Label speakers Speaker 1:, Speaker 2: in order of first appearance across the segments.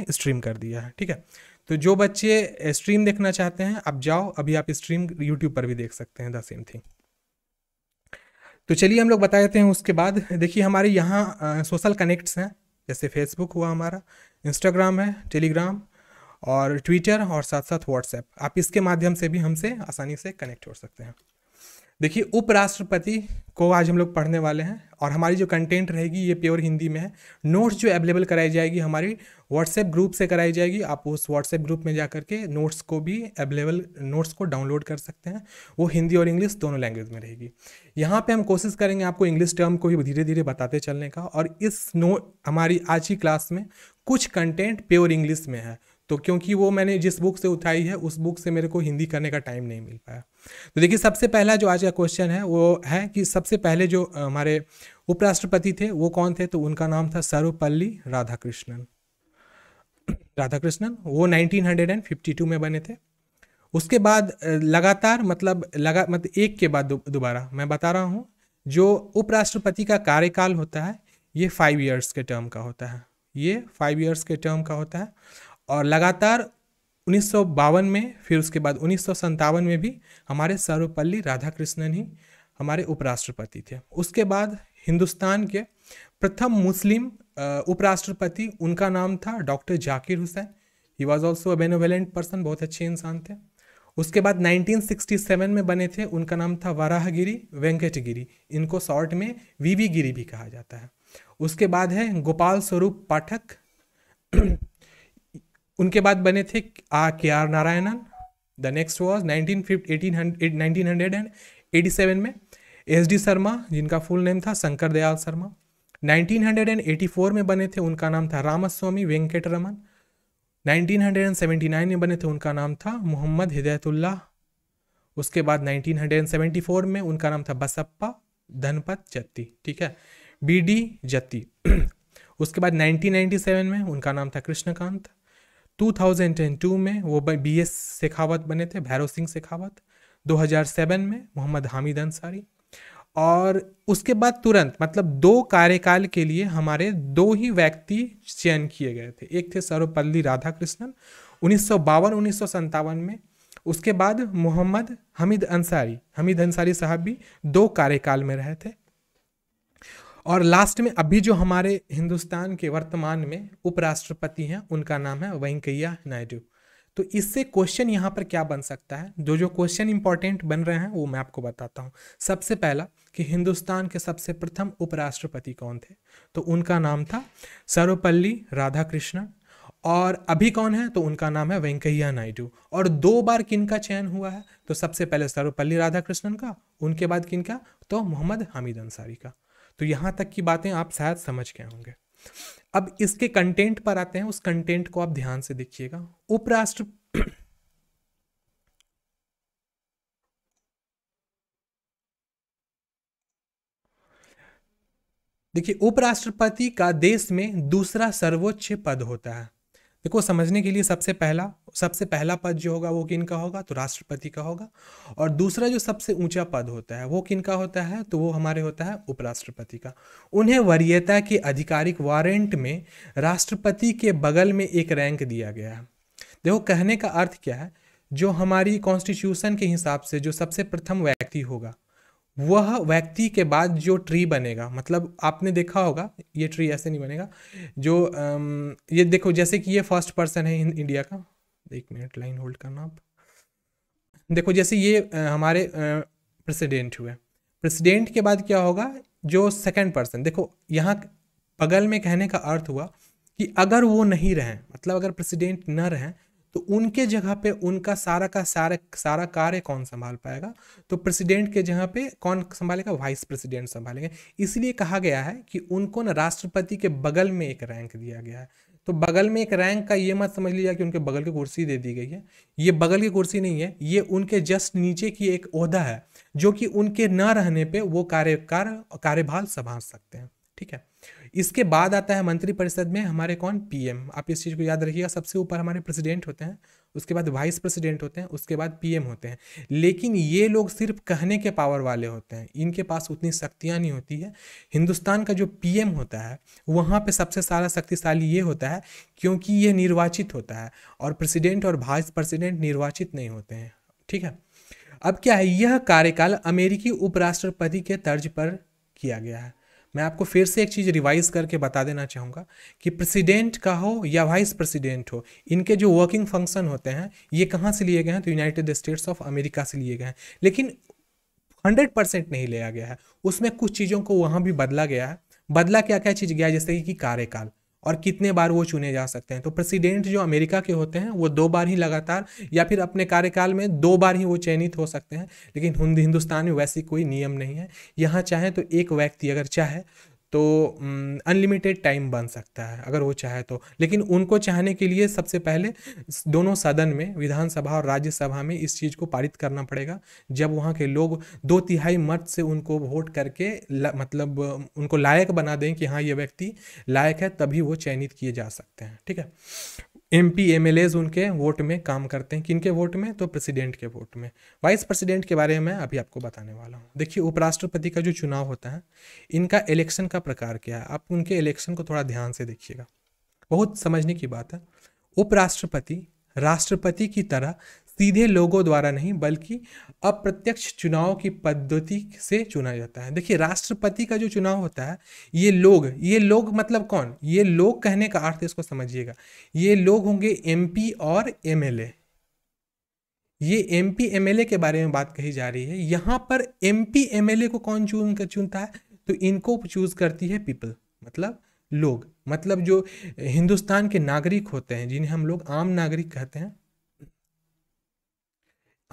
Speaker 1: आपने स्ट्रीम कर दिया है ठीक है तो जो बच्चे स्ट्रीम देखना चाहते हैं आप जाओ अभी आप स्ट्रीम यूट्यूब पर भी देख सकते हैं द सेम थिंग तो चलिए हम लोग बता देते हैं उसके बाद देखिए हमारे यहाँ सोशल कनेक्ट्स हैं जैसे फेसबुक हुआ हमारा इंस्टाग्राम है टेलीग्राम और ट्विटर और साथ साथ व्हाट्सएप आप इसके माध्यम से भी हमसे आसानी से कनेक्ट हो सकते हैं देखिए उपराष्ट्रपति को आज हम लोग पढ़ने वाले हैं और हमारी जो कंटेंट रहेगी ये प्योर हिंदी में है नोट्स जो अवेलेबल कराई जाएगी हमारी व्हाट्सएप ग्रुप से कराई जाएगी आप उस व्हाट्सएप ग्रुप में जा करके नोट्स को भी अवेलेबल नोट्स को डाउनलोड कर सकते हैं वो हिंदी और इंग्लिश दोनों लैंग्वेज में रहेगी यहाँ पे हम कोशिश करेंगे आपको इंग्लिश टर्म को भी धीरे धीरे बताते चलने का और इस नो हमारी आज की क्लास में कुछ कंटेंट प्योर इंग्लिश में है तो क्योंकि वो मैंने जिस बुक से उठाई है उस बुक से मेरे को हिंदी करने का टाइम नहीं मिल पाया तो देखिए सबसे पहला जो आज का क्वेश्चन है वो है कि सबसे पहले जो हमारे उपराष्ट्रपति थे वो कौन थे तो उनका नाम था सर्वपल्ली राधाकृष्णन राधाकृष्णन वो 1952 में बने थे उसके बाद लगातार मतलब लगा मतलब एक के बाद दोबारा मैं बता रहा हूँ जो उपराष्ट्रपति का कार्यकाल होता है ये फाइव ईयर्स के टर्म का होता है ये फाइव ईयर्स के टर्म का होता है और लगातार उन्नीस में फिर उसके बाद उन्नीस में भी हमारे सर्वपल्ली राधाकृष्णन ही हमारे उपराष्ट्रपति थे उसके बाद हिंदुस्तान के प्रथम मुस्लिम उपराष्ट्रपति उनका नाम था doctor Zakir Hussain he was also a benevolent person बहुत अच्छे इंसान थे उसके बाद 1967 में बने थे उनका नाम था वराहगिरी वेंकटगिरी इनको शॉर्ट में वीवी गिरी भी कहा जाता है उसके बाद है गोपाल स्वरूप पाठक उनके बाद बने थे आ K R Narayanan the next was nineteen fifty eighteen nineteen hundred and eighty seven में एस डी शर्मा जिनका फुल नेम था शंकर दयाल शर्मा 1984 में बने थे उनका नाम था रामास्वामी वेंकट रमन 1979 में बने थे उनका नाम था मोहम्मद हिदायतुल्ला उसके बाद 1974 में उनका नाम था बसप्पा धनपत जत्ती ठीक है बी डी जत्ती उसके बाद 1997 में उनका नाम था कृष्णकांत 2002 में वो बी एस शेखावत बने थे भैरव सिंह शेखावत 2007 में मोहम्मद हामिद अंसारी और उसके बाद तुरंत मतलब दो कार्यकाल के लिए हमारे दो ही व्यक्ति चयन किए गए थे एक थे सर्वपल्ली राधाकृष्णन उन्नीस सौ में उसके बाद मोहम्मद हमीद अंसारी हमीद अंसारी साहब भी दो कार्यकाल में रहे थे और लास्ट में अभी जो हमारे हिंदुस्तान के वर्तमान में उपराष्ट्रपति हैं उनका नाम है वेंकैया नायडू तो इससे क्वेश्चन यहाँ पर क्या बन सकता है जो जो क्वेश्चन इंपॉर्टेंट बन रहे हैं वो मैं आपको बताता हूँ सबसे पहला कि हिंदुस्तान के सबसे प्रथम उपराष्ट्रपति कौन थे तो उनका नाम था सर्वपल्ली राधाकृष्णन और अभी कौन है तो उनका नाम है वेंकैया नायडू और दो बार किन का चयन हुआ है तो सबसे पहले सर्वपल्ली राधाकृष्णन का उनके बाद किन का तो मोहम्मद हामिद अंसारी का तो यहाँ तक की बातें आप शायद समझ गए होंगे अब इसके कंटेंट पर आते हैं उस कंटेंट को आप ध्यान से देखिएगा उपराष्ट्र देखिए उपराष्ट्रपति का देश में दूसरा सर्वोच्च पद होता है देखो समझने के लिए सबसे पहला सबसे पहला पद जो होगा वो किन का होगा तो राष्ट्रपति का होगा और दूसरा जो सबसे ऊंचा पद होता है वो किन का होता है तो वो हमारे होता है उपराष्ट्रपति का उन्हें वरीयता के आधिकारिक वारंट में राष्ट्रपति के बगल में एक रैंक दिया गया है देखो कहने का अर्थ क्या है जो हमारी कॉन्स्टिट्यूशन के हिसाब से जो सबसे प्रथम व्यक्ति होगा वह व्यक्ति के बाद जो ट्री बनेगा मतलब आपने देखा होगा ये ट्री ऐसे नहीं बनेगा जो ये देखो जैसे कि ये फर्स्ट पर्सन है इंडिया का एक मिनट लाइन होल्ड करना आप देखो जैसे ये हमारे प्रेसिडेंट हुए प्रेसिडेंट के बाद क्या होगा जो सेकंड पर्सन देखो यहाँ बगल में कहने का अर्थ हुआ कि अगर वो नहीं रहें मतलब अगर प्रेसिडेंट न रहें तो उनके जगह पे उनका सारा का सारा सारा कार्य कौन संभाल पाएगा तो प्रेसिडेंट के जगह पे कौन संभालेगा वाइस प्रेसिडेंट संभालेंगे इसलिए कहा गया है कि उनको ना राष्ट्रपति के बगल में एक रैंक दिया गया है तो बगल में एक रैंक का ये मत समझ लिया कि उनके बगल की कुर्सी दे दी गई है ये बगल की कुर्सी नहीं है ये उनके जस्ट नीचे की एक ओहदा है जो कि उनके ना रहने पे वो कार्यकार कार्यभार संभाल सकते हैं ठीक है इसके बाद आता है मंत्रिपरिषद में हमारे कौन पीएम आप इस चीज़ को याद रखिएगा सबसे ऊपर हमारे प्रेसिडेंट होते हैं उसके बाद वाइस प्रेसिडेंट होते हैं उसके बाद पीएम होते हैं लेकिन ये लोग सिर्फ कहने के पावर वाले होते हैं इनके पास उतनी शक्तियाँ नहीं होती है हिंदुस्तान का जो पीएम होता है वहाँ पे सबसे सारा शक्तिशाली ये होता है क्योंकि ये निर्वाचित होता है और प्रेसिडेंट और वाइस प्रेसिडेंट निर्वाचित नहीं होते हैं ठीक है अब क्या है यह कार्यकाल अमेरिकी उपराष्ट्रपति के तर्ज पर किया गया है मैं आपको फिर से एक चीज़ रिवाइज करके बता देना चाहूँगा कि प्रेसिडेंट का हो या वाइस प्रेसिडेंट हो इनके जो वर्किंग फंक्शन होते हैं ये कहाँ से लिए गए हैं तो यूनाइटेड स्टेट्स ऑफ अमेरिका से लिए गए हैं लेकिन हंड्रेड परसेंट नहीं लिया गया है उसमें कुछ चीज़ों को वहाँ भी बदला गया है बदला क्या क्या चीज़ गया जैसे कि कार्यकाल और कितने बार वो चुने जा सकते हैं तो प्रेसिडेंट जो अमेरिका के होते हैं वो दो बार ही लगातार या फिर अपने कार्यकाल में दो बार ही वो चयनित हो सकते हैं लेकिन हिंदुस्तान में वैसी कोई नियम नहीं है यहाँ चाहे तो एक व्यक्ति अगर चाहे तो अनलिमिटेड टाइम बन सकता है अगर वो चाहे तो लेकिन उनको चाहने के लिए सबसे पहले दोनों सदन में विधानसभा और राज्यसभा में इस चीज़ को पारित करना पड़ेगा जब वहाँ के लोग दो तिहाई मत से उनको वोट करके मतलब उनको लायक बना दें कि हाँ ये व्यक्ति लायक है तभी वो चयनित किए जा सकते हैं ठीक है M P M L As उनके वोट में काम करते हैं किनके वोट में तो प्रेसिडेंट के वोट में वाइस प्रेसिडेंट के बारे में अभी आपको बताने वाला हूँ देखिए उपराष्ट्रपति का जो चुनाव होता है इनका इलेक्शन का प्रकार क्या है आप उनके इलेक्शन को थोड़ा ध्यान से देखिएगा बहुत समझने की बात है उपराष्ट्रपति राष्ट्रपति की तरह सीधे लोगों द्वारा नहीं बल्कि अप्रत्यक्ष चुनाव की पद्धति से चुना जाता है देखिए राष्ट्रपति का जो चुनाव होता है ये लोग ये लोग मतलब कौन ये लोग कहने का अर्थ इसको समझिएगा ये लोग होंगे एमपी और एमएलए ये M P M L A के बारे में बात कही जा रही है यहाँ पर M P M L A को कौन चुन कर चुनता है तो इनको चूज करती है पीपल मतलब लोग मतलब जो हिंदुस्तान के नागरिक होते हैं जिन्हें हम लोग आम नागरिक कहते हैं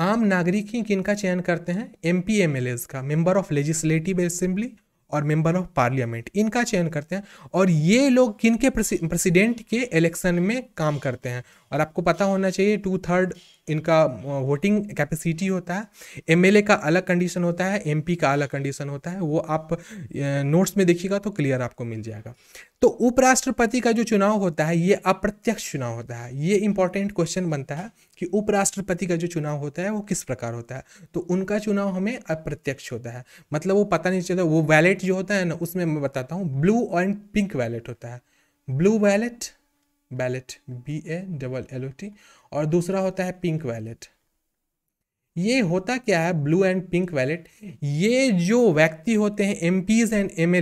Speaker 1: आम नागरिक ही किनका चयन करते हैं M P M L As का मेंबर ऑफ लेजिस्लेटिव असेंबली और मेंबर ऑफ पार्लियामेंट इनका चयन करते हैं और ये लोग किन के प्रेसिडेंट के इलेक्शन में काम करते हैं और आपको पता होना चाहिए टू थर्ड इनका वोटिंग कैपेसिटी होता है एमएलए का अलग कंडीशन होता है एमपी का अलग कंडीशन होता है वो आप नोट्स में देखिएगा तो क्लियर आपको मिल जाएगा तो उपराष्ट्रपति का जो चुनाव होता है ये अप्रत्यक्ष चुनाव होता है ये इंपॉर्टेंट क्वेश्चन बनता है कि उपराष्ट्रपति का जो चुनाव होता है वो किस प्रकार होता है तो उनका चुनाव हमें अप्रत्यक्ष होता है मतलब वो पता नहीं चलता वो वैलेट जो होता है ना उसमें मैं बताता हूँ ब्लू एंड पिंक वैलेट होता है blue ballot ballot B A double L O T और दूसरा होता है पिंक वैलेट ये होता क्या है ब्लू एंड पिंक वैलेट ये जो व्यक्ति होते हैं एम एंड एम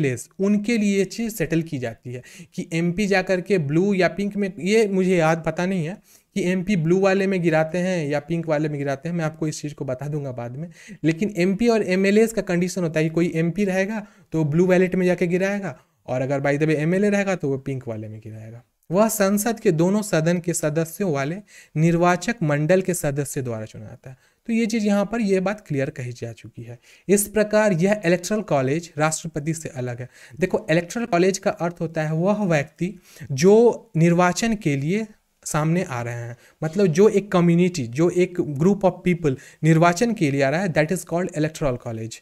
Speaker 1: उनके लिए ये चीज़ सेटल की जाती है कि एम पी जा करके ब्लू या पिंक में ये मुझे याद पता नहीं है कि एम पी ब्लू वाले में गिराते हैं या पिंक वाले में गिराते हैं मैं आपको इस चीज़ को बता दूंगा बाद में लेकिन एम पी और एम का कंडीशन होता है कि कोई एम रहेगा तो ब्लू वैलेट में जाके गिराएगा और अगर बाई दबे एम रहेगा तो वो पिंक वाले में गिराएगा वह संसद के दोनों सदन के सदस्यों वाले निर्वाचक मंडल के सदस्य द्वारा चुना जाता है तो ये चीज़ यहाँ पर यह बात क्लियर कही जा चुकी है इस प्रकार यह इलेक्ट्रल कॉलेज राष्ट्रपति से अलग है देखो इलेक्ट्रल कॉलेज का अर्थ होता है वह व्यक्ति जो निर्वाचन के लिए सामने आ रहे हैं मतलब जो एक कम्युनिटी जो एक ग्रुप ऑफ पीपल निर्वाचन के लिए आ रहा है that is called electoral college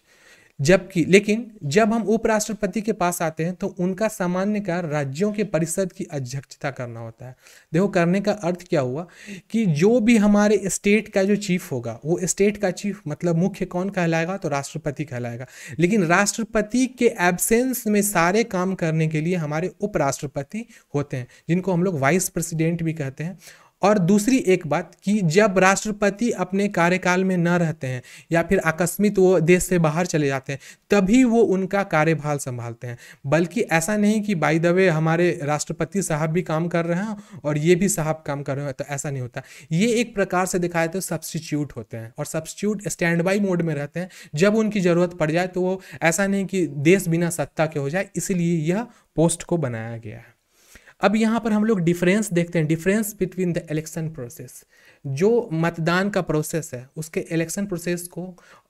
Speaker 1: जबकि लेकिन जब हम उपराष्ट्रपति के पास आते हैं तो उनका सामान्य कार्य राज्यों के परिषद की अध्यक्षता करना होता है देखो करने का अर्थ क्या हुआ कि जो भी हमारे स्टेट का जो चीफ होगा वो स्टेट का चीफ मतलब मुख्य कौन कहलाएगा तो राष्ट्रपति कहलाएगा लेकिन राष्ट्रपति के एबसेंस में सारे काम करने के लिए हमारे उपराष्ट्रपति होते हैं जिनको हम लोग वाइस प्रेसिडेंट भी कहते हैं और दूसरी एक बात कि जब राष्ट्रपति अपने कार्यकाल में न रहते हैं या फिर आकस्मित वो देश से बाहर चले जाते हैं तभी वो उनका कार्यभार संभालते हैं बल्कि ऐसा नहीं कि बाई द वे हमारे राष्ट्रपति साहब भी काम कर रहे हैं और ये भी साहब काम कर रहे हैं तो ऐसा नहीं होता ये एक प्रकार से दिखाए तो सब्सटीट्यूट होते हैं और सब्सटीट्यूट स्टैंड बाई मोड में रहते हैं जब उनकी ज़रूरत पड़ जाए तो वो ऐसा नहीं कि देश बिना सत्ता के हो जाए इसलिए यह पोस्ट को बनाया गया है अब यहाँ पर हम लोग डिफरेंस देखते हैं difference between the election process जो मतदान का प्रोसेस है उसके इलेक्शन प्रोसेस को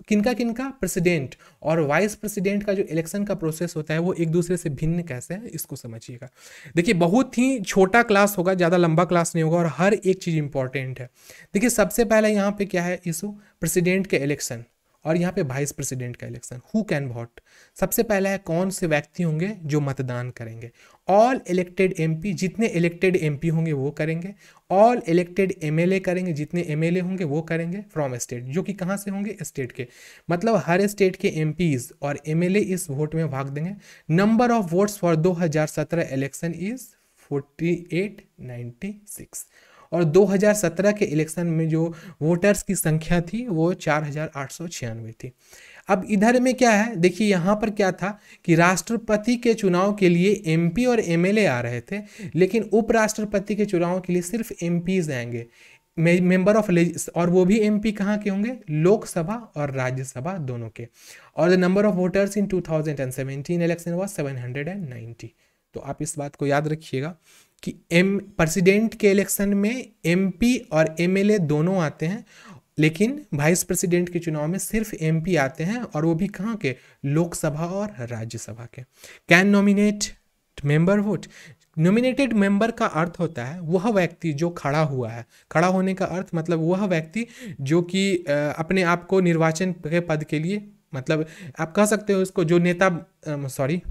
Speaker 1: किनका किनका प्रेसिडेंट और वाइस प्रेसिडेंट का जो इलेक्शन का प्रोसेस होता है वो एक दूसरे से भिन्न कैसे है इसको समझिएगा देखिए बहुत ही छोटा क्लास होगा ज़्यादा लंबा क्लास नहीं होगा और हर एक चीज़ इंपॉर्टेंट है देखिए सबसे पहले यहाँ पर क्या है इशू प्रेसिडेंट के इलेक्शन और यहाँ पे वाइस प्रेसिडेंट का इलेक्शन हु कैन वोट सबसे पहला है कौन से व्यक्ति होंगे जो मतदान करेंगे ऑल इलेक्टेड एमपी जितने इलेक्टेड एमपी होंगे वो करेंगे ऑल इलेक्टेड एमएलए करेंगे जितने एमएलए होंगे वो करेंगे फ्रॉम स्टेट जो कि कहाँ से होंगे स्टेट के मतलब हर स्टेट के एम और एम इस वोट में भाग देंगे number of votes for the election is forty और 2017 के इलेक्शन में जो वोटर्स की संख्या थी वो चार थी अब इधर में क्या है देखिए यहाँ पर क्या था कि राष्ट्रपति के चुनाव के लिए एमपी और एमएलए आ रहे थे लेकिन उपराष्ट्रपति के चुनाव के लिए सिर्फ एम आएंगे मेंबर ऑफ और वो भी एमपी कहाँ के होंगे लोकसभा और राज्यसभा दोनों के और the number of voters in 2017 election was 790 तो आप इस बात को याद रखिएगा कि एम प्रेसिडेंट के इलेक्शन में एमपी और एमएलए दोनों आते हैं लेकिन वाइस प्रेसिडेंट के चुनाव में सिर्फ एमपी आते हैं और वो भी कहाँ के लोकसभा और राज्यसभा के can nominate member vote nominated member का अर्थ होता है वह व्यक्ति जो खड़ा हुआ है खड़ा होने का अर्थ मतलब वह व्यक्ति जो कि अपने आप को निर्वाचन के पद के लिए मतलब आप कह सकते हो इसको जो नेता सॉरी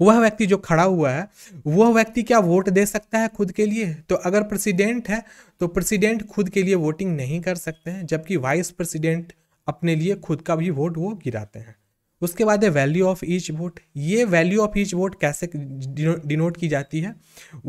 Speaker 1: वह व्यक्ति जो खड़ा हुआ है वह व्यक्ति क्या वोट दे सकता है खुद के लिए तो अगर प्रेसिडेंट है तो प्रेसिडेंट खुद के लिए वोटिंग नहीं कर सकते हैं जबकि वाइस प्रेसिडेंट अपने लिए खुद का भी वोट वो गिराते हैं उसके बाद है वैल्यू ऑफ ईच वोट ये वैल्यू ऑफ ईच वोट कैसे डिनोट की जाती है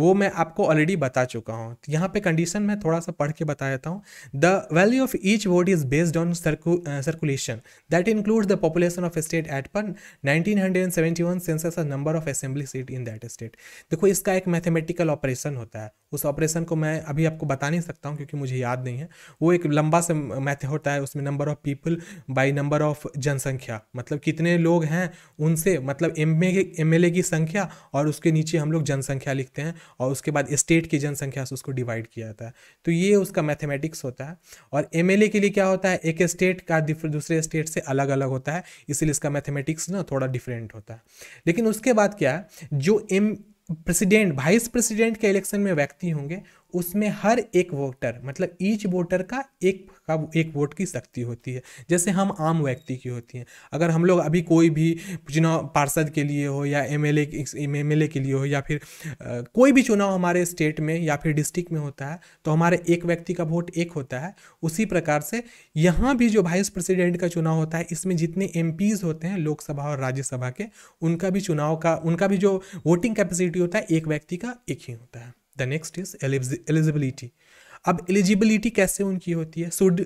Speaker 1: वो मैं आपको ऑलरेडी बता चुका हूँ तो यहाँ पे कंडीशन मैं थोड़ा सा पढ़ के बता देता हूँ the value of each vote is based on circulation that includes the population of state at per nineteen hundred and seventy one census number of assembly seat in that state देखो इसका एक मैथमेटिकल ऑपरेशन होता है उस operation को मैं अभी आपको बता नहीं सकता हूँ क्योंकि मुझे याद नहीं है वो एक लंबा से मैथ होता है उसमें number of people by number of जनसंख्या मतलब कितने लोग हैं उनसे मतलब एम एल की संख्या और उसके नीचे हम लोग जनसंख्या लिखते हैं और उसके बाद स्टेट की जनसंख्या से उसको डिवाइड किया जाता है तो ये उसका मैथमेटिक्स होता है और एम के लिए क्या होता है एक स्टेट का दूसरे स्टेट से अलग अलग होता है इसीलिए इसका मैथमेटिक्स ना थोड़ा डिफरेंट होता है लेकिन उसके बाद क्या है जो एम प्रेसिडेंट वाइस प्रेसिडेंट के इलेक्शन में व्यक्ति होंगे उसमें हर एक वोटर मतलब ईच वोटर का एक का एक वोट की शक्ति होती है जैसे हम आम व्यक्ति की होती हैं अगर हम लोग अभी कोई भी चुनाव पार्षद के लिए हो या एम एल के लिए हो या फिर आ, कोई भी चुनाव हमारे स्टेट में या फिर डिस्ट्रिक्ट में होता है तो हमारे एक व्यक्ति का वोट एक होता है उसी प्रकार से यहाँ भी जो वाइस प्रेसिडेंट का चुनाव होता है इसमें जितने एम होते हैं लोकसभा और राज्यसभा के उनका भी चुनाव का उनका भी जो वोटिंग कैपेसिटी होता है एक व्यक्ति का एक ही होता है द नेक्स्ट इज एलिजिबिलिटी अब एलिजिबिलिटी कैसे उनकी होती है should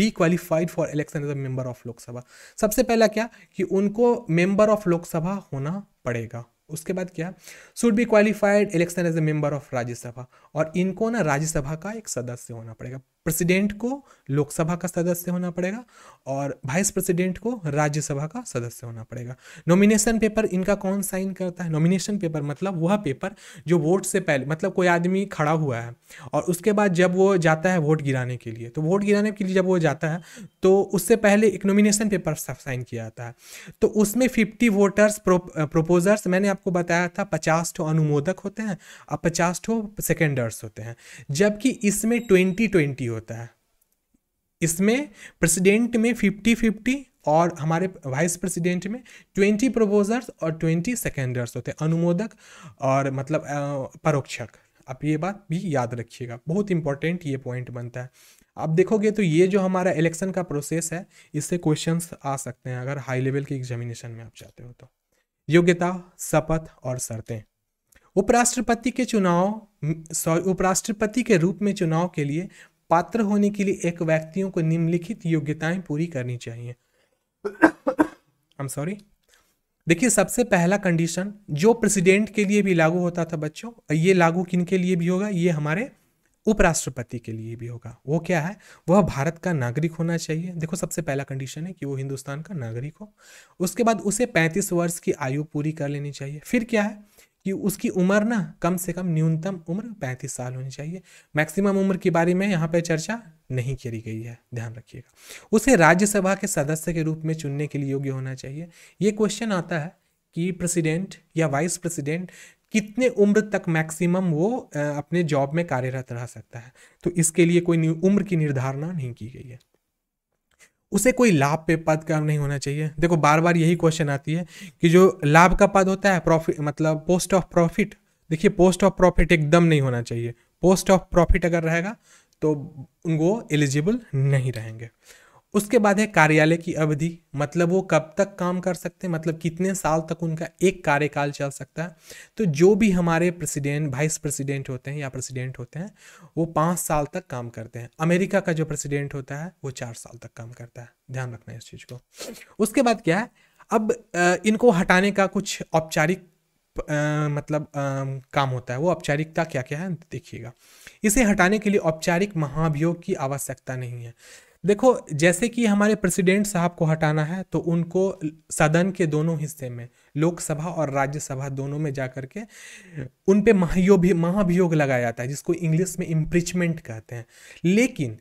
Speaker 1: be qualified for election as a member of Lok Sabha सबसे पहला क्या कि उनको मेंबर ऑफ लोकसभा होना पड़ेगा उसके बाद क्या should be qualified election as a member of Rajya Sabha और इनको ना राज्यसभा का एक सदस्य होना पड़ेगा प्रेसिडेंट को लोकसभा का सदस्य होना पड़ेगा और वाइस प्रेसिडेंट को राज्यसभा का सदस्य होना पड़ेगा नॉमिनेशन पेपर इनका कौन साइन करता है नॉमिनेशन पेपर मतलब वह पेपर जो वोट से पहले मतलब कोई आदमी खड़ा हुआ है और उसके बाद जब वो जाता है वोट गिराने के लिए तो वोट गिराने के लिए जब वो जाता है तो उससे पहले एक नॉमिनेशन पेपर साइन किया जाता है तो उसमें फिफ्टी वोटर्स प्रो, प्रोपोजर्स मैंने आपको बताया था पचास ठो अनुमोदक होते हैं और पचास ठो सेकेंडर्स होते हैं जबकि इसमें ट्वेंटी ट्वेंटी होता है इसमें प्रेसिडेंट में फिफ्टी फिफ्टी और हमारे वाइस प्रेसिडेंट में ट्वेंटी प्रपोजर्स और ट्वेंटी सेकेंडर्स होते हैं अनुमोदक और मतलब परोक्षक आप ये बात भी याद रखिएगा बहुत इंपॉर्टेंट ये पॉइंट बनता है आप देखोगे तो ये जो हमारा इलेक्शन का प्रोसेस है इससे क्वेश्चंस आ सकते हैं अगर हाई लेवल के एग्जामिनेशन में आप चाहते हो तो योग्यता शपथ और शर्तें उपराष्ट्रपति के चुनाव सॉरी उपराष्ट्रपति के रूप में चुनाव के लिए पात्र होने के लिए एक व्यक्तियों को निम्नलिखित योग्यताएं पूरी करनी चाहिए सॉरी देखिए सबसे पहला कंडीशन जो प्रेसिडेंट के लिए भी लागू होता था बच्चों ये लागू किन के लिए भी होगा ये हमारे उपराष्ट्रपति के लिए भी होगा वो क्या है वह भारत का नागरिक होना चाहिए देखो सबसे पहला कंडीशन है कि वो हिंदुस्तान का नागरिक हो उसके बाद उसे 35 वर्ष की आयु पूरी कर लेनी चाहिए फिर क्या है कि उसकी उम्र ना कम से कम न्यूनतम उम्र पैंतीस साल होनी चाहिए मैक्सिमम उम्र के बारे में यहाँ पर चर्चा नहीं करी गई है ध्यान रखिएगा उसे राज्यसभा के सदस्य के रूप में चुनने के लिए योग्य होना चाहिए ये क्वेश्चन आता है कि प्रेसिडेंट या वाइस प्रेसिडेंट कितने उम्र तक मैक्सिमम वो अपने जॉब में कार्यरत रह सकता है तो इसके लिए कोई उम्र की निर्धारणा नहीं की गई है उसे कोई लाभ पे पद काम नहीं होना चाहिए देखो बार बार यही क्वेश्चन आती है कि जो लाभ का पद होता है प्रॉफिट मतलब पोस्ट ऑफ प्रॉफिट देखिए पोस्ट ऑफ प्रॉफिट एकदम नहीं होना चाहिए पोस्ट ऑफ प्रॉफिट अगर रहेगा तो उनको एलिजिबल नहीं रहेंगे उसके बाद है कार्यालय की अवधि मतलब वो कब तक काम कर सकते हैं मतलब कितने साल तक उनका एक कार्यकाल चल सकता है तो जो भी हमारे प्रेसिडेंट वाइस प्रेसिडेंट होते हैं या प्रेसिडेंट होते हैं वो पाँच साल तक काम करते हैं अमेरिका का जो प्रेसिडेंट होता है वो चार साल तक काम करता है ध्यान रखना है इस चीज़ को उसके बाद क्या है अब इनको हटाने का कुछ औपचारिक मतलब काम होता है वो औपचारिकता क्या क्या है देखिएगा इसे हटाने के लिए औपचारिक महाभियोग की आवश्यकता नहीं है देखो जैसे कि हमारे प्रेसिडेंट साहब को हटाना है तो उनको सदन के दोनों हिस्से में लोकसभा और राज्यसभा दोनों में जा करके उन पे महायोग महाभियोग लगाया जाता है जिसको इंग्लिश में इम्प्रिचमेंट कहते हैं लेकिन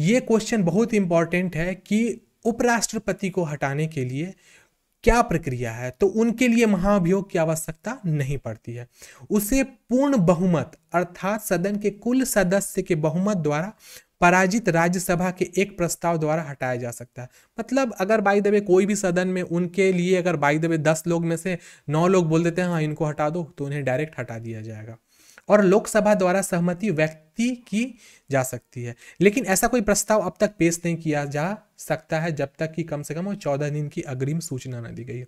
Speaker 1: ये क्वेश्चन बहुत इम्पॉर्टेंट है कि उपराष्ट्रपति को हटाने के लिए क्या प्रक्रिया है तो उनके लिए महाभियोग की आवश्यकता नहीं पड़ती है उसे पूर्ण बहुमत अर्थात सदन के कुल सदस्य के बहुमत द्वारा पराजित राज्यसभा के एक प्रस्ताव द्वारा हटाया जा सकता है मतलब अगर बाई दबे कोई भी सदन में उनके लिए अगर बाई दबे दस लोग में से नौ लोग बोल देते हैं हाँ इनको हटा दो तो उन्हें डायरेक्ट हटा दिया जाएगा और लोकसभा द्वारा सहमति व्यक्ति की जा सकती है लेकिन ऐसा कोई प्रस्ताव अब तक पेश नहीं किया जा सकता है जब तक कि कम से कम चौदह दिन की अग्रिम सूचना न दी गई हो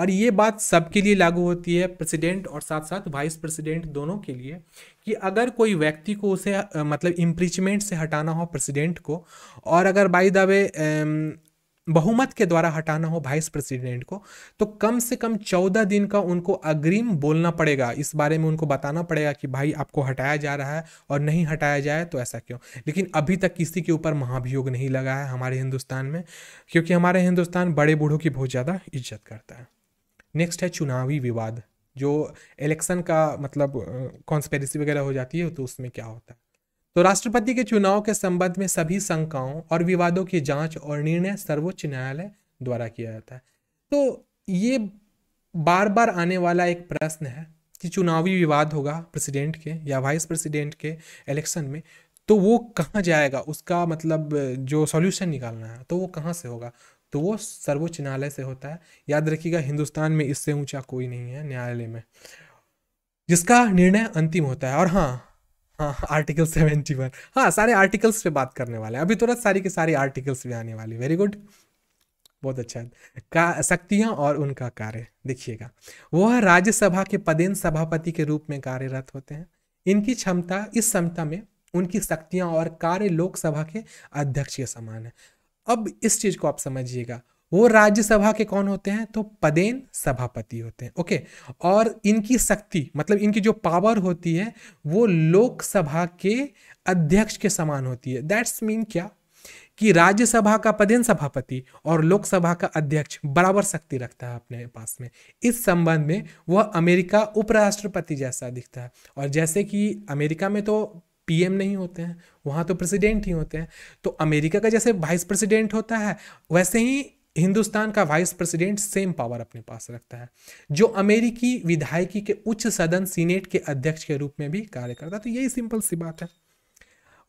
Speaker 1: और ये बात सबके लिए लागू होती है प्रेसिडेंट और साथ साथ वाइस प्रेसिडेंट दोनों के लिए कि अगर कोई व्यक्ति को उसे मतलब इम्प्रीचमेंट से हटाना हो प्रेसिडेंट को और अगर बाई द वे बहुमत के द्वारा हटाना हो वाइस प्रेसिडेंट को तो कम से कम चौदह दिन का उनको अग्रिम बोलना पड़ेगा इस बारे में उनको बताना पड़ेगा कि भाई आपको हटाया जा रहा है और नहीं हटाया जाए तो ऐसा क्यों लेकिन अभी तक किसी के ऊपर महाभियोग नहीं लगा है हमारे हिंदुस्तान में क्योंकि हमारे हिंदुस्तान बड़े बूढ़ों की बहुत ज़्यादा इज्जत करता है नेक्स्ट है चुनावी विवाद जो इलेक्शन का मतलब कॉन्स्पेरिसी वगैरह हो जाती है तो उसमें क्या होता है तो राष्ट्रपति के चुनाव के संबंध में सभी शंकाओं और विवादों की जांच और निर्णय सर्वोच्च न्यायालय द्वारा किया जाता है तो ये बार बार आने वाला एक प्रश्न है कि चुनावी विवाद होगा प्रेसिडेंट के या वाइस प्रेसिडेंट के इलेक्शन में तो वो कहाँ जाएगा उसका मतलब जो सॉल्यूशन निकालना है तो वो कहाँ से होगा तो वो सर्वोच्च न्यायालय से होता है याद रखिएगा हिंदुस्तान में इससे ऊंचा कोई नहीं है न्यायालय में जिसका निर्णय अंतिम होता है और हाँ हाँ आर्टिकल सेवेंटी वन हाँ सारे आर्टिकल्स पे बात करने वाले हैं अभी तुरंत सारी के सारी आर्टिकल्स भी आने वाली वेरी गुड बहुत अच्छा का शक्तियाँ और उनका कार्य देखिएगा वह राज्यसभा के पदेन सभापति के रूप में कार्यरत होते हैं इनकी क्षमता इस क्षमता में उनकी शक्तियाँ और कार्य लोकसभा के अध्यक्ष के समान है अब इस चीज़ को आप समझिएगा वो राज्यसभा के कौन होते हैं तो पदेन सभापति होते हैं ओके और इनकी शक्ति मतलब इनकी जो पावर होती है वो लोकसभा के अध्यक्ष के समान होती है दैट्स मीन क्या कि राज्यसभा का पदेन सभापति और लोकसभा का अध्यक्ष बराबर शक्ति रखता है अपने पास में इस संबंध में वह अमेरिका उपराष्ट्रपति जैसा दिखता है और जैसे कि अमेरिका में तो पीएम नहीं होते हैं वहाँ तो प्रेसिडेंट ही होते हैं तो अमेरिका का जैसे वाइस प्रेसिडेंट होता है वैसे ही हिंदुस्तान का वाइस प्रेसिडेंट सेम पावर अपने पास रखता है जो अमेरिकी विधायकी के उच्च सदन सीनेट के अध्यक्ष के रूप में भी कार्य करता है तो यही सिंपल सी बात है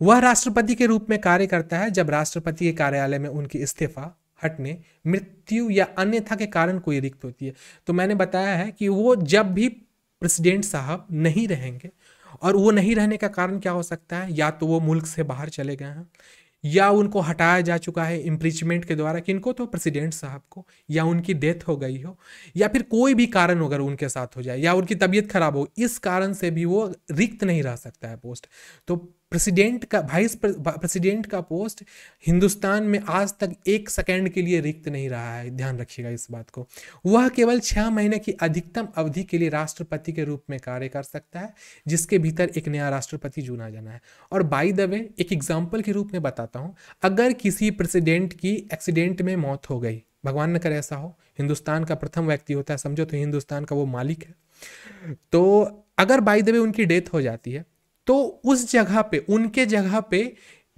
Speaker 1: वह राष्ट्रपति के रूप में कार्य करता है जब राष्ट्रपति के कार्यालय में उनकी इस्तीफा हटने मृत्यु या अन्यथा के कारण कोई रिक्त होती है तो मैंने बताया है कि वो जब भी प्रेसिडेंट साहब नहीं रहेंगे और वो नहीं रहने का कारण क्या हो सकता है या तो वो मुल्क से बाहर चले गए हैं या उनको हटाया जा चुका है इम्प्रीचमेंट के द्वारा किनको तो प्रेसिडेंट साहब को या उनकी डेथ हो गई हो या फिर कोई भी कारण अगर उनके साथ हो जाए या उनकी तबीयत खराब हो इस कारण से भी वो रिक्त नहीं रह सकता है पोस्ट तो प्रेसिडेंट का वाइस प्रेसिडेंट का पोस्ट हिंदुस्तान में आज तक एक सेकेंड के लिए रिक्त नहीं रहा है ध्यान रखिएगा इस बात को वह केवल छः महीने की अधिकतम अवधि के लिए राष्ट्रपति के रूप में कार्य कर सकता है जिसके भीतर एक नया राष्ट्रपति चुना जाना है और बाई द वे एक एग्जाम्पल के रूप में बताता हूँ अगर किसी प्रेसिडेंट की एक्सीडेंट में मौत हो गई भगवान न करे ऐसा हो हिंदुस्तान का प्रथम व्यक्ति होता है समझो तो हिंदुस्तान का वो मालिक है तो अगर बाई द वे उनकी डेथ हो जाती है तो उस जगह पे उनके जगह पे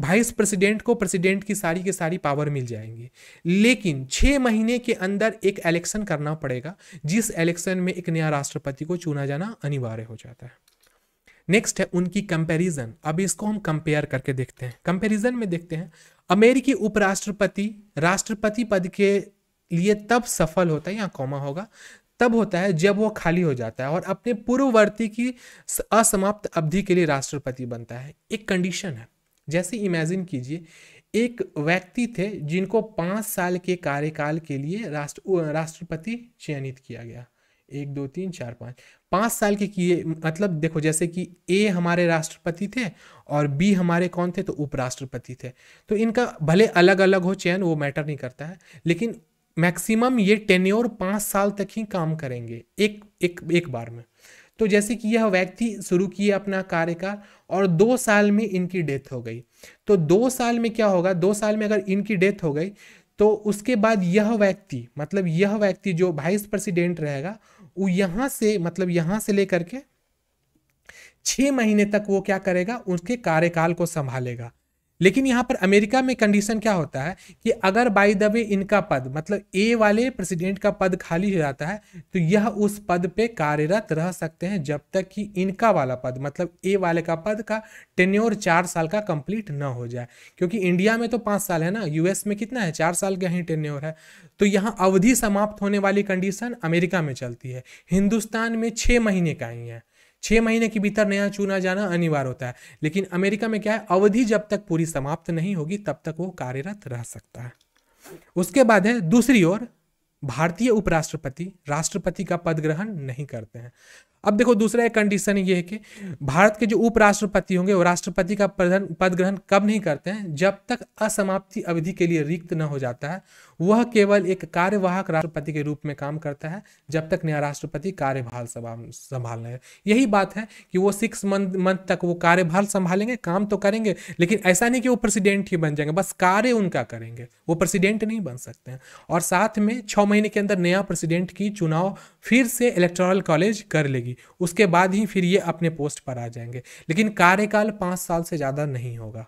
Speaker 1: वाइस प्रेसिडेंट को प्रेसिडेंट की सारी की सारी पावर मिल जाएंगी लेकिन छः महीने के अंदर एक इलेक्शन करना पड़ेगा जिस इलेक्शन में एक नया राष्ट्रपति को चुना जाना अनिवार्य हो जाता है नेक्स्ट है उनकी कंपैरिजन अब इसको हम कंपेयर करके देखते हैं कंपैरिजन में देखते हैं अमेरिकी उपराष्ट्रपति राष्ट्रपति पद के लिए तब सफल होता है यहाँ कौमा होगा तब होता है जब वो खाली हो जाता है और अपने पूर्ववर्ती की असमाप्त अवधि के लिए राष्ट्रपति बनता है एक कंडीशन है जैसे इमेजिन कीजिए एक व्यक्ति थे जिनको पाँच साल के कार्यकाल के लिए राष्ट्र राष्ट्रपति चयनित किया गया एक दो तीन चार पाँच पाँच साल के किए मतलब देखो जैसे कि ए हमारे राष्ट्रपति थे और बी हमारे कौन थे तो उपराष्ट्रपति थे तो इनका भले अलग अलग हो चयन वो मैटर नहीं करता है लेकिन मैक्सिमम ये टेन और पाँच साल तक ही काम करेंगे एक एक एक बार में तो जैसे कि यह व्यक्ति शुरू किए अपना कार्यकाल और दो साल में इनकी डेथ हो गई तो दो साल में क्या होगा दो साल में अगर इनकी डेथ हो गई तो उसके बाद यह व्यक्ति मतलब यह व्यक्ति जो वाइस प्रेसिडेंट रहेगा वो यहाँ से मतलब यहाँ से लेकर के छः महीने तक वो क्या करेगा उसके कार्यकाल को संभालेगा लेकिन यहाँ पर अमेरिका में कंडीशन क्या होता है कि अगर बाई द वे इनका पद मतलब ए वाले प्रेसिडेंट का पद खाली हो जाता है तो यह उस पद पे कार्यरत रह सकते हैं जब तक कि इनका वाला पद मतलब ए वाले का पद का टेन्योर चार साल का कंप्लीट न हो जाए क्योंकि इंडिया में तो पाँच साल है ना यूएस में कितना है चार साल का ही टेन्योर है तो यहाँ अवधि समाप्त होने वाली कंडीशन अमेरिका में चलती है हिंदुस्तान में छः महीने का ही है छः महीने के भीतर नया चुना जाना अनिवार्य होता है लेकिन अमेरिका में क्या है अवधि जब तक पूरी समाप्त नहीं होगी तब तक वो कार्यरत रह सकता है उसके बाद है दूसरी ओर भारतीय उपराष्ट्रपति राष्ट्रपति का पद ग्रहण नहीं करते हैं अब देखो दूसरा एक कंडीशन ये है कि भारत के जो उपराष्ट्रपति होंगे वो राष्ट्रपति का प्रधान पद ग्रहण कब नहीं करते हैं जब तक असमाप्ति अवधि के लिए रिक्त न हो जाता है वह केवल एक कार्यवाहक राष्ट्रपति के रूप में काम करता है जब तक नया राष्ट्रपति कार्यभार संभालना है यही बात है कि वो सिक्स मंथ मंथ तक वो कार्यभार संभालेंगे काम तो करेंगे लेकिन ऐसा नहीं कि वो प्रेसिडेंट ही बन जाएंगे बस कार्य उनका करेंगे वो प्रेसिडेंट नहीं बन सकते हैं और साथ में छः महीने के अंदर नया प्रेसिडेंट की चुनाव फिर से इलेक्ट्रल कॉलेज कर लेगी होगी उसके बाद ही फिर ये अपने पोस्ट पर आ जाएंगे लेकिन कार्यकाल पाँच साल से ज़्यादा नहीं होगा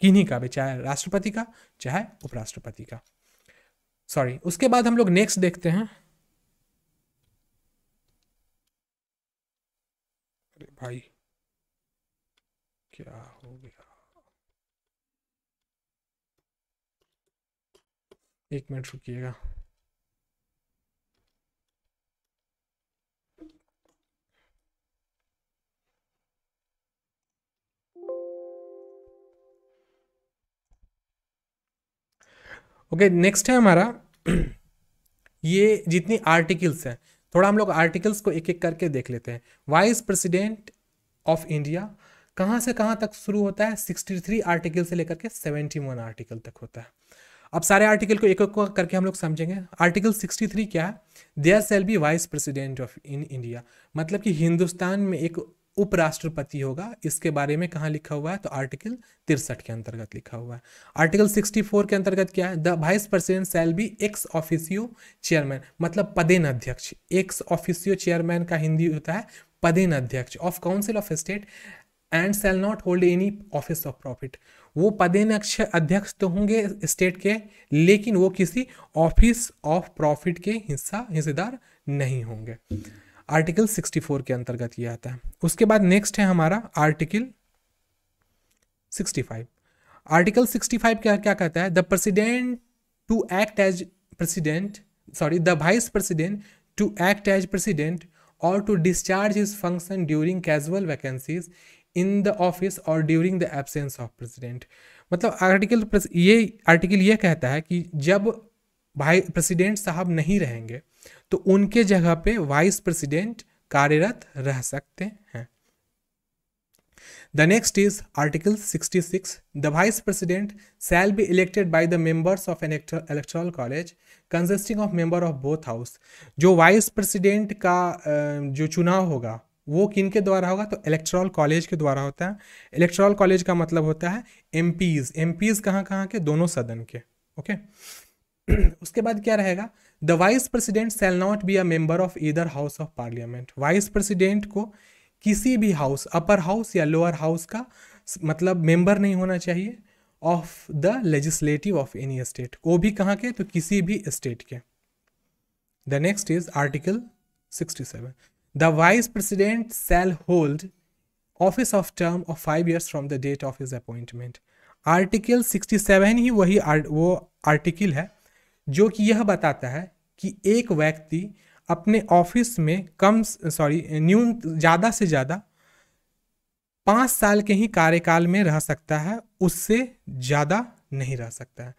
Speaker 1: किन्हीं का भी चाहे राष्ट्रपति का चाहे उपराष्ट्रपति का सॉरी उसके बाद हम लोग नेक्स्ट देखते हैं अरे भाई क्या हो गया एक मिनट रुकिएगा ओके okay, नेक्स्ट है हमारा ये जितनी आर्टिकल्स हैं थोड़ा हम लोग आर्टिकल्स को एक एक करके देख लेते हैं वाइस प्रेसिडेंट ऑफ इंडिया कहाँ से कहाँ तक शुरू होता है 63 आर्टिकल से लेकर के 71 आर्टिकल तक होता है अब सारे आर्टिकल को एक एक करके हम लोग समझेंगे आर्टिकल 63 क्या है there shall be vice president of in India मतलब कि हिंदुस्तान में एक उपराष्ट्रपति होगा इसके बारे में कहाँ लिखा हुआ है तो आर्टिकल तिरसठ के अंतर्गत लिखा हुआ है आर्टिकल 64 के अंतर्गत क्या है the vice president shall be ex officio chairman मतलब पदेन अध्यक्ष एक्स ऑफिसियो चेयरमैन का हिंदी होता है पदेन अध्यक्ष of council of state and shall not hold any office of profit वो पदेन अध्यक्ष तो होंगे स्टेट के लेकिन वो किसी ऑफिस ऑफ प्रॉफिट के हिस्सा हिस्सेदार नहीं होंगे आर्टिकल 64 के अंतर्गत ये आता है उसके बाद नेक्स्ट है हमारा आर्टिकल 65 आर्टिकल 65 क्या क्या कहता है the president to act as president sorry the vice president to act as president और to discharge his function during casual vacancies in the office और during the absence of president मतलब article ये article ये कहता है कि जब भाई प्रेसिडेंट साहब नहीं रहेंगे तो उनके जगह पे वाइस प्रेसिडेंट कार्यरत रह सकते हैं the next is article 66 the vice president shall be elected by the members of an electoral college consisting of member of both house जो वाइस प्रेसिडेंट का जो चुनाव होगा वो किन के द्वारा होगा तो इलेक्ट्रॉल कॉलेज के द्वारा होता है इलेक्ट्रॉल कॉलेज का मतलब होता है एम पीज एम पीज कहाँ कहाँ के दोनों सदन के ओके okay? उसके बाद क्या रहेगा the vice president shall not be a member of either house of parliament vice president को किसी भी हाउस अपर हाउस या लोअर हाउस का मतलब मेंबर नहीं होना चाहिए of the legislative of any state वो भी कहाँ के तो किसी भी स्टेट के the next is article 67 the vice president shall hold office of term of five years from the date of his appointment article 67 ही वही आर, वो आर्टिकल है जो कि यह बताता है कि एक व्यक्ति अपने ऑफिस में कम सॉरी न्यून ज़्यादा से ज़्यादा पाँच साल के ही कार्यकाल में रह सकता है उससे ज़्यादा नहीं रह सकता है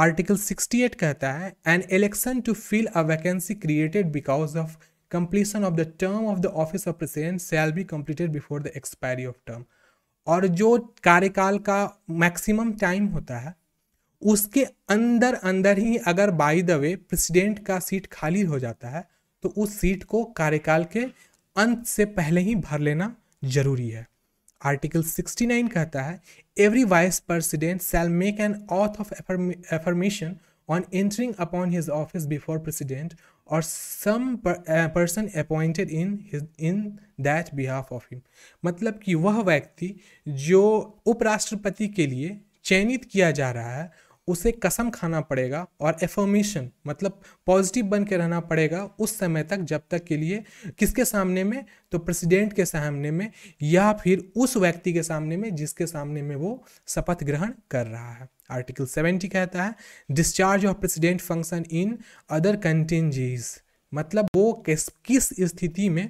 Speaker 1: आर्टिकल 68 कहता है an election to fill a vacancy created because of completion of the term of the office of president shall be completed before the expiry of term और जो कार्यकाल का मैक्सिमम टाइम होता है उसके अंदर अंदर ही अगर बाई द वे प्रेसिडेंट का सीट खाली हो जाता है तो उस सीट को कार्यकाल के अंत से पहले ही भर लेना जरूरी है आर्टिकल 69 कहता है every vice president shall make an oath of affirmation on entering upon his office before president और some person appointed in in that behalf of him मतलब कि वह व्यक्ति जो उपराष्ट्रपति के लिए चयनित किया जा रहा है उसे कसम खाना पड़ेगा और एफर्मेशन मतलब पॉजिटिव बन के रहना पड़ेगा उस समय तक जब तक के लिए किसके सामने में तो प्रेसिडेंट के सामने में या फिर उस व्यक्ति के सामने में जिसके सामने में वो शपथ ग्रहण कर रहा है आर्टिकल सेवेंटी कहता है discharge of president function in other contingencies मतलब वो किस किस स्थिति में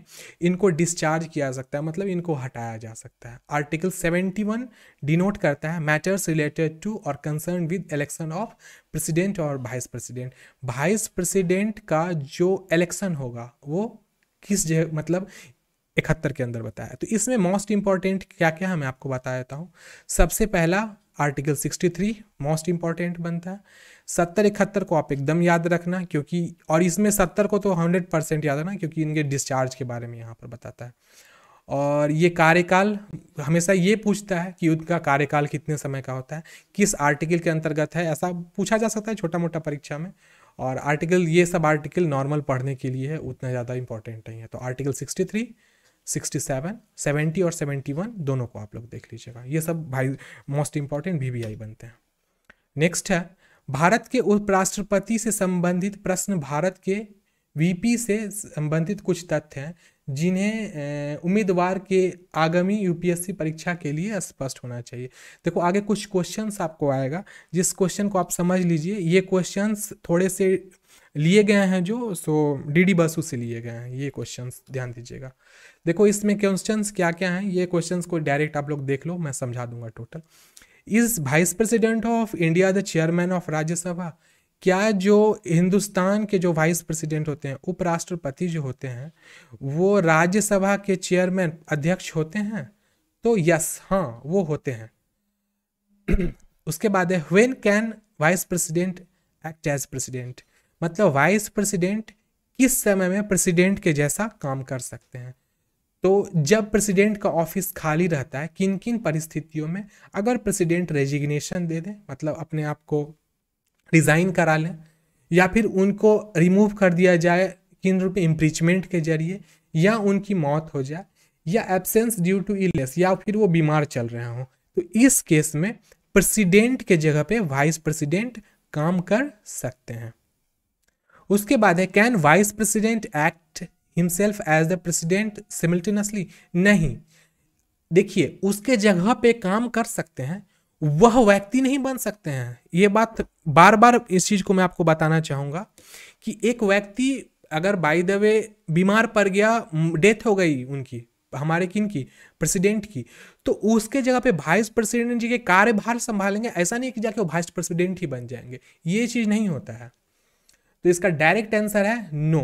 Speaker 1: इनको डिस्चार्ज किया जा सकता है मतलब इनको हटाया जा सकता है आर्टिकल 71 डिनोट करता है मैटर्स रिलेटेड टू और concern with election of president और वाइस प्रेसिडेंट वाइस प्रेसिडेंट का जो इलेक्शन होगा वो किस जगह मतलब इकहत्तर के अंदर बताया तो इसमें मोस्ट इंपॉर्टेंट क्या क्या है मैं आपको बता देता हूँ सबसे पहला आर्टिकल 63 मोस्ट इंपॉर्टेंट बनता है सत्तर इकहत्तर को आप एकदम याद रखना क्योंकि और इसमें सत्तर को तो हंड्रेड परसेंट याद रखना क्योंकि इनके डिस्चार्ज के बारे में यहाँ पर बताता है और ये कार्यकाल हमेशा ये पूछता है कि उनका कार्यकाल कितने समय का होता है किस आर्टिकल के अंतर्गत है ऐसा पूछा जा सकता है छोटा मोटा परीक्षा में और आर्टिकल ये सब आर्टिकल नॉर्मल पढ़ने के लिए है उतना ज़्यादा इंपॉर्टेंट नहीं है तो आर्टिकल सिक्सटी थ्री 67, 70 और 71 दोनों को आप लोग देख लीजिएगा ये सब भाई मोस्ट इम्पॉर्टेंट वी बनते हैं नेक्स्ट है भारत के उपराष्ट्रपति से संबंधित प्रश्न भारत के वीपी से संबंधित कुछ तथ्य हैं जिन्हें उम्मीदवार के आगामी यूपीएससी परीक्षा के लिए स्पष्ट होना चाहिए देखो आगे कुछ क्वेश्चंस आपको आएगा जिस क्वेश्चन को आप समझ लीजिए ये क्वेश्चंस थोड़े से लिए गए हैं जो सो डीडी बसों से लिए गए हैं ये क्वेश्चंस ध्यान दीजिएगा देखो इसमें क्वेश्चंस क्या क्या हैं ये क्वेश्चंस को डायरेक्ट आप लोग देख लो मैं समझा दूंगा total is vice president of India the chairman of Rajya Sabha क्या जो हिंदुस्तान के जो वाइस प्रेसिडेंट होते हैं उपराष्ट्रपति जो होते हैं वो राज्यसभा के चेयरमैन अध्यक्ष होते हैं तो यस हाँ वो होते हैं उसके बाद है when can vice president act as president मतलब वाइस प्रेसिडेंट किस समय में प्रेसिडेंट के जैसा काम कर सकते हैं तो जब प्रेसिडेंट का ऑफिस खाली रहता है किन किन परिस्थितियों में अगर प्रेसिडेंट रेजिग्नेशन दे दें मतलब अपने आप को रिज़ाइन करा लें या फिर उनको रिमूव कर दिया जाए किन रूप में इम्प्रीचमेंट के जरिए या उनकी मौत हो जाए या एब्सेंस ड्यू टू इलनेस या फिर वो बीमार चल रहे हों तो इस केस में प्रेसिडेंट के जगह पे वाइस प्रेसिडेंट काम कर सकते हैं उसके बाद है can vice president act himself as the president simultaneously नहीं देखिए उसके जगह पे काम कर सकते हैं वह व्यक्ति नहीं बन सकते हैं ये बात बार बार इस चीज़ को मैं आपको बताना चाहूँगा कि एक व्यक्ति अगर बाई द वे बीमार पड़ गया डेथ हो गई उनकी हमारे किन की प्रेसिडेंट की तो उसके जगह पे वाइस प्रेसिडेंट जी के कार्यभार संभालेंगे ऐसा नहीं कि जाके वो वाइस प्रेसिडेंट ही बन जाएंगे ये चीज़ नहीं होता है तो इसका डायरेक्ट आंसर है no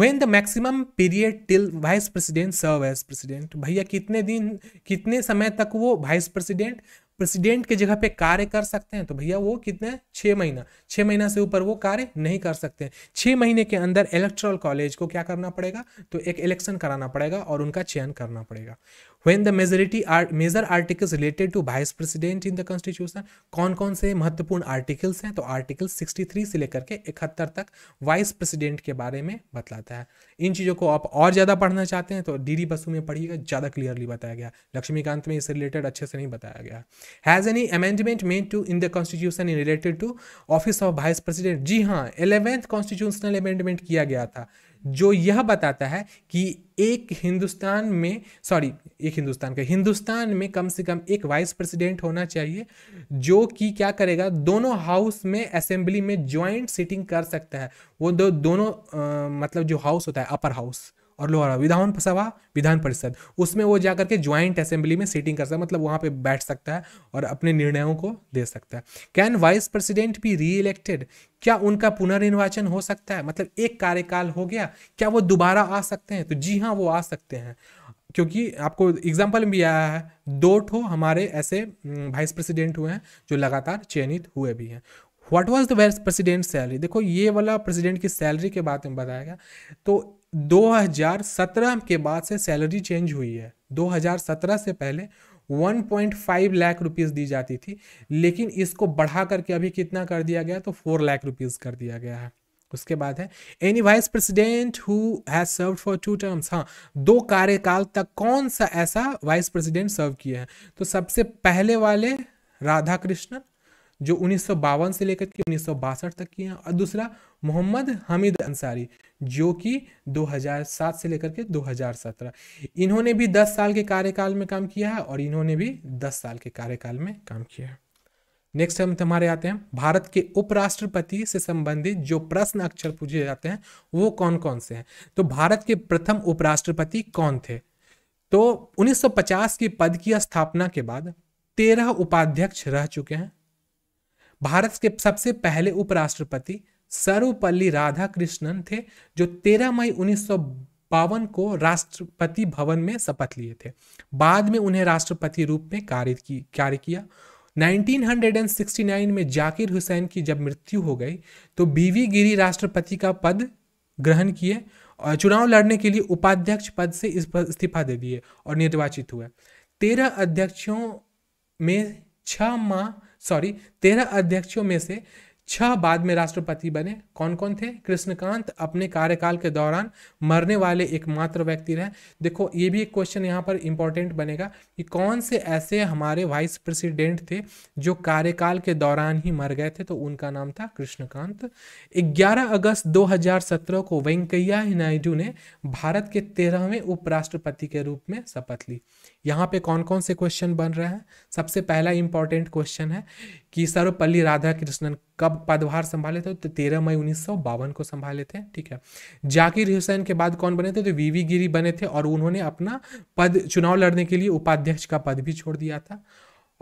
Speaker 1: when the maximum period till vice president serve as president भैया कितने दिन कितने समय तक वो वाइस प्रेसिडेंट प्रेसिडेंट के जगह पे कार्य कर सकते हैं तो भैया वो कितने छः महीना छः महीना से ऊपर वो कार्य नहीं कर सकते हैं छः महीने के अंदर इलेक्ट्रल कॉलेज को क्या करना पड़ेगा तो एक इलेक्शन कराना पड़ेगा और उनका चयन करना पड़ेगा when the majority major articles related to vice president in the constitution कौन कौन से महत्वपूर्ण आर्टिकल्स हैं तो आर्टिकल सिक्सटी से लेकर के इकहत्तर तक वाइस प्रेसिडेंट के बारे में बतलाता है इन चीज़ों को आप और ज़्यादा पढ़ना चाहते हैं तो डी डी बसु में पढ़िएगा ज़्यादा क्लियरली बताया गया लक्ष्मीकांत में इससे रिलेटेड अच्छे से नहीं बताया गया has any amendment made to in the constitution in related to office of vice president जी हाँ एलेवेंथ कॉन्स्टिट्यूशनल अमेंडमेंट किया गया था जो यह बताता है कि एक हिंदुस्तान में सॉरी एक हिंदुस्तान का हिंदुस्तान में कम से कम एक वाइस प्रेसिडेंट होना चाहिए जो कि क्या करेगा दोनों हाउस में असेंबली में ज्वाइंट सिटिंग कर सकता है वो दो दोनों आ, मतलब जो हाउस होता है अपर हाउस और लोहारा विधान सभा विधान परिषद उसमें वो जाकर के ज्वाइंट असेंबली में सीटिंग कर सकता है मतलब वहाँ पे बैठ सकता है और अपने निर्णयों को दे सकता है कैन वाइस प्रेसिडेंट भी री इलेक्टेड क्या उनका पुनर्निर्वाचन हो सकता है मतलब एक कार्यकाल हो गया क्या वो दोबारा आ सकते हैं तो जी हाँ वो आ सकते हैं क्योंकि आपको एग्जाम्पल भी आया है दो ठो हमारे ऐसे वाइस हम्म, प्रेसिडेंट हुए हैं जो लगातार चयनित हुए भी हैं what was the vice president salary देखो ये वाला प्रेसिडेंट की सैलरी के बारे में बताया गया तो 2017 के बाद से सैलरी चेंज हुई है 2017 से पहले 1.5 लाख रुपीस दी जाती थी लेकिन इसको बढ़ा करके अभी कितना कर दिया गया तो 4 लाख रुपीस कर दिया गया है उसके बाद है any vice president who has serve for two terms हाँ दो कार्यकाल तक कौन सा ऐसा वाइस प्रेसिडेंट सर्व किए हैं तो सबसे पहले वाले राधा कृष्णन जो उन्नीस से लेकर के उन्नीस तक किए हैं और दूसरा मोहम्मद हमीद अंसारी जो कि 2007 से लेकर के 2017 इन्होंने भी 10 साल के कार्यकाल में काम किया है और इन्होंने भी 10 साल के कार्यकाल में काम किया है नेक्स्ट हम तुम्हारे आते हैं भारत के उपराष्ट्रपति से संबंधित जो प्रश्न अक्षर पूछे जाते हैं वो कौन कौन से हैं तो भारत के प्रथम उपराष्ट्रपति कौन थे तो 1950 के पद की स्थापना के बाद तेरह उपाध्यक्ष रह चुके हैं भारत के सबसे पहले उपराष्ट्रपति सर्वपल्ली राधाकृष्णन थे जो 13 मई उन्नीस बावन को राष्ट्रपति भवन में शपथ लिए थे बाद में उन्हें राष्ट्रपति रूप में कार्य की कार्य किया 1969 में जाकिर हुसैन की जब मृत्यु हो गई तो बीवी गिरी राष्ट्रपति का पद ग्रहण किए और चुनाव लड़ने के लिए उपाध्यक्ष पद से इस्तीफा दे दिए और निर्वाचित हुए तेरह अध्यक्षों में छ माह सॉरी तेरह अध्यक्षों में से छह बाद में राष्ट्रपति बने कौन कौन थे कृष्णकांत अपने कार्यकाल के दौरान मरने वाले एकमात्र व्यक्ति रहे देखो ये भी एक क्वेश्चन यहाँ पर इंपॉर्टेंट बनेगा कि कौन से ऐसे हमारे वाइस प्रेसिडेंट थे जो कार्यकाल के दौरान ही मर गए थे तो उनका नाम था कृष्णकांत 11 अगस्त 2017 को वेंकैया नायडू ने भारत के तेरहवें उपराष्ट्रपति के रूप में शपथ ली यहाँ पे कौन कौन से क्वेश्चन बन रहे हैं सबसे पहला इंपॉर्टेंट क्वेश्चन है कि सर्वपल्ली राधा कृष्णन कब पदभार संभाले थे तो तेरह मई उन्नीस को संभाले थे ठीक है जाकिर हुसैन के बाद कौन बने थे तो वीवी गिरी बने थे और उन्होंने अपना पद चुनाव लड़ने के लिए उपाध्यक्ष का पद भी छोड़ दिया था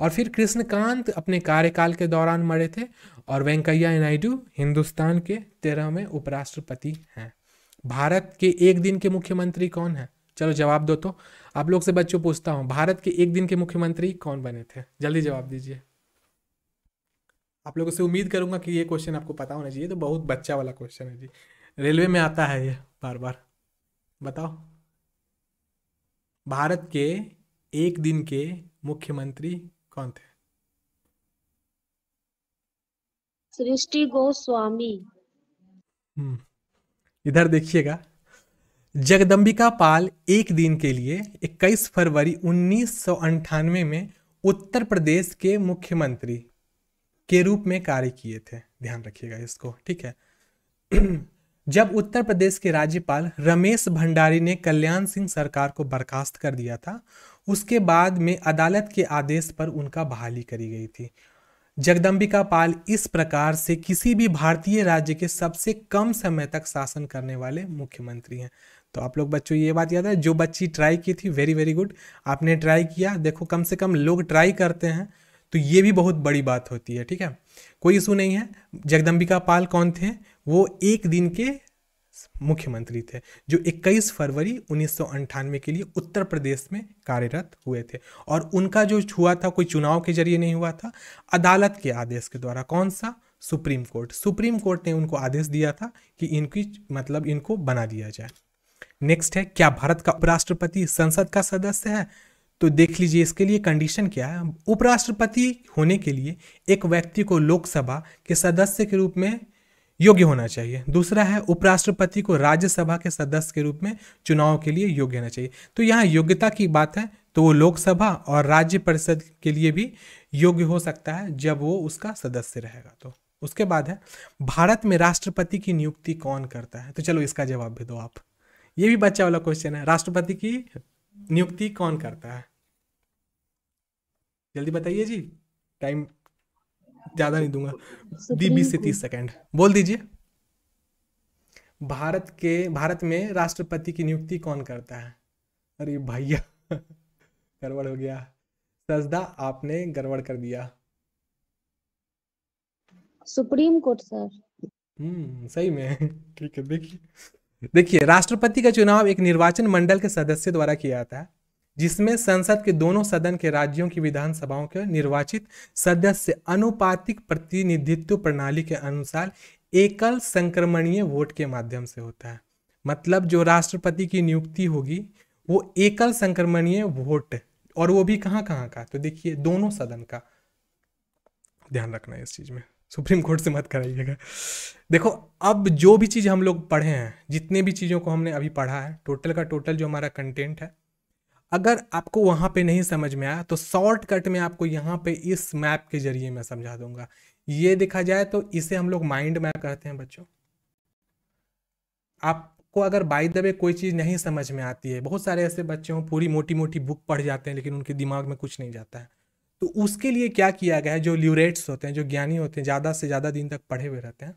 Speaker 1: और फिर कृष्णकांत अपने कार्यकाल के दौरान मरे थे और वेंकैया नायडू हिंदुस्तान के तेरहवें उपराष्ट्रपति हैं भारत के एक दिन के मुख्यमंत्री कौन है चलो जवाब दो तो आप लोग से बच्चों पूछता हूँ भारत के एक दिन के मुख्यमंत्री कौन बने थे जल्दी जवाब दीजिए आप लोगों से उम्मीद करूंगा कि ये क्वेश्चन आपको पता होना चाहिए तो बहुत बच्चा वाला क्वेश्चन है जी रेलवे में आता है ये बार बार बताओ भारत के एक दिन के मुख्यमंत्री कौन थे सृष्टि गोस्वामी हम्म, इधर देखिएगा जगदम्बिका पाल एक दिन के लिए 21 फरवरी उन्नीस में उत्तर प्रदेश के मुख्यमंत्री के रूप में कार्य किए थे ध्यान रखिएगा इसको ठीक है जब उत्तर प्रदेश के राज्यपाल रमेश भंडारी ने कल्याण सिंह सरकार को बर्खास्त कर दिया था उसके बाद में अदालत के आदेश पर उनका बहाली करी गई थी जगदम्बिका पाल इस प्रकार से किसी भी भारतीय राज्य के सबसे कम समय तक शासन करने वाले मुख्यमंत्री हैं तो आप लोग बच्चों ये बात याद है जो बच्ची ट्राई की थी वेरी वेरी गुड आपने ट्राई किया देखो कम से कम लोग ट्राई करते हैं तो ये भी बहुत बड़ी बात होती है ठीक है कोई इशू नहीं है जगदम्बिका पाल कौन थे वो एक दिन के मुख्यमंत्री थे जो 21 फरवरी उन्नीस के लिए उत्तर प्रदेश में कार्यरत हुए थे और उनका जो हुआ था कोई चुनाव के जरिए नहीं हुआ था अदालत के आदेश के द्वारा कौन सा सुप्रीम कोर्ट सुप्रीम कोर्ट ने उनको आदेश दिया था कि इनकी मतलब इनको बना दिया जाए नेक्स्ट है क्या भारत का उपराष्ट्रपति संसद का सदस्य है तो देख लीजिए इसके लिए कंडीशन क्या है उपराष्ट्रपति होने के लिए एक व्यक्ति को लोकसभा के सदस्य के रूप में योग्य होना चाहिए दूसरा है उपराष्ट्रपति को राज्यसभा के सदस्य के रूप में चुनाव के लिए योग्य होना चाहिए तो यहाँ योग्यता की बात है तो वो लोकसभा और राज्य परिषद के लिए भी योग्य हो सकता है जब वो उसका सदस्य रहेगा तो उसके बाद है भारत में राष्ट्रपति की नियुक्ति कौन करता है तो चलो इसका जवाब भी दो आप ये भी बच्चा वाला क्वेश्चन है राष्ट्रपति की नियुक्ति कौन करता है जल्दी बताइए जी टाइम ज्यादा नहीं दूंगा दी बीस से तीस सेकेंड बोल दीजिए भारत के भारत में राष्ट्रपति की नियुक्ति कौन करता है अरे भैया गड़बड़ हो गया सजदा आपने गड़बड़ कर दिया सुप्रीम कोर्ट सर हम्म सही में ठीक है देखिए देखिए राष्ट्रपति का चुनाव एक निर्वाचन मंडल के सदस्य द्वारा किया जाता है जिसमें संसद के दोनों सदन के राज्यों की विधानसभाओं के निर्वाचित सदस्य अनुपातिक प्रतिनिधित्व प्रणाली के अनुसार एकल संक्रमणीय वोट के माध्यम से होता है मतलब जो राष्ट्रपति की नियुक्ति होगी वो एकल संक्रमणीय वोट और वो भी कहाँ कहाँ का तो देखिए दोनों सदन का ध्यान रखना है इस चीज में सुप्रीम कोर्ट से मत कराइएगा देखो अब जो भी चीज़ हम लोग पढ़े हैं जितने भी चीज़ों को हमने अभी पढ़ा है टोटल का टोटल जो हमारा कंटेंट है अगर आपको वहाँ पे नहीं समझ में आया तो शॉर्टकट में आपको यहाँ पे इस मैप के जरिए मैं समझा दूंगा ये देखा जाए तो इसे हम लोग माइंड मैप कहते हैं बच्चों आपको अगर बाई दबे कोई चीज़ नहीं समझ में आती है बहुत सारे ऐसे बच्चे हों पूरी मोटी मोटी बुक पढ़ जाते हैं लेकिन उनके दिमाग में कुछ नहीं जाता है तो उसके लिए क्या किया गया है जो ल्यूरेट्स होते हैं जो ज्ञानी होते हैं ज़्यादा से ज़्यादा दिन तक पढ़े हुए रहते हैं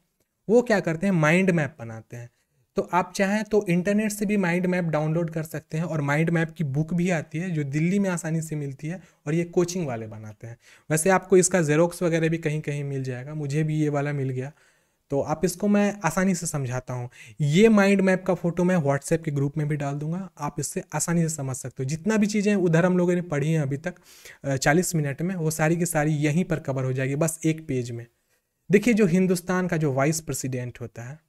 Speaker 1: वो क्या करते हैं माइंड मैप बनाते हैं तो आप चाहें तो इंटरनेट से भी माइंड मैप डाउनलोड कर सकते हैं और माइंड मैप की बुक भी आती है जो दिल्ली में आसानी से मिलती है और ये कोचिंग वाले बनाते हैं वैसे आपको इसका जेरोक्स वगैरह भी कहीं कहीं मिल जाएगा मुझे भी ये वाला मिल गया तो आप इसको मैं आसानी से समझाता हूँ ये माइंड मैप का फोटो मैं व्हाट्सएप के ग्रुप में भी डाल दूंगा आप इससे आसानी से समझ सकते हो जितना भी चीज़ें उधर हम लोगों ने पढ़ी हैं अभी तक चालीस मिनट में वो सारी की सारी यहीं पर कवर हो जाएगी बस एक पेज में देखिए जो हिंदुस्तान का जो वाइस प्रेसिडेंट होता है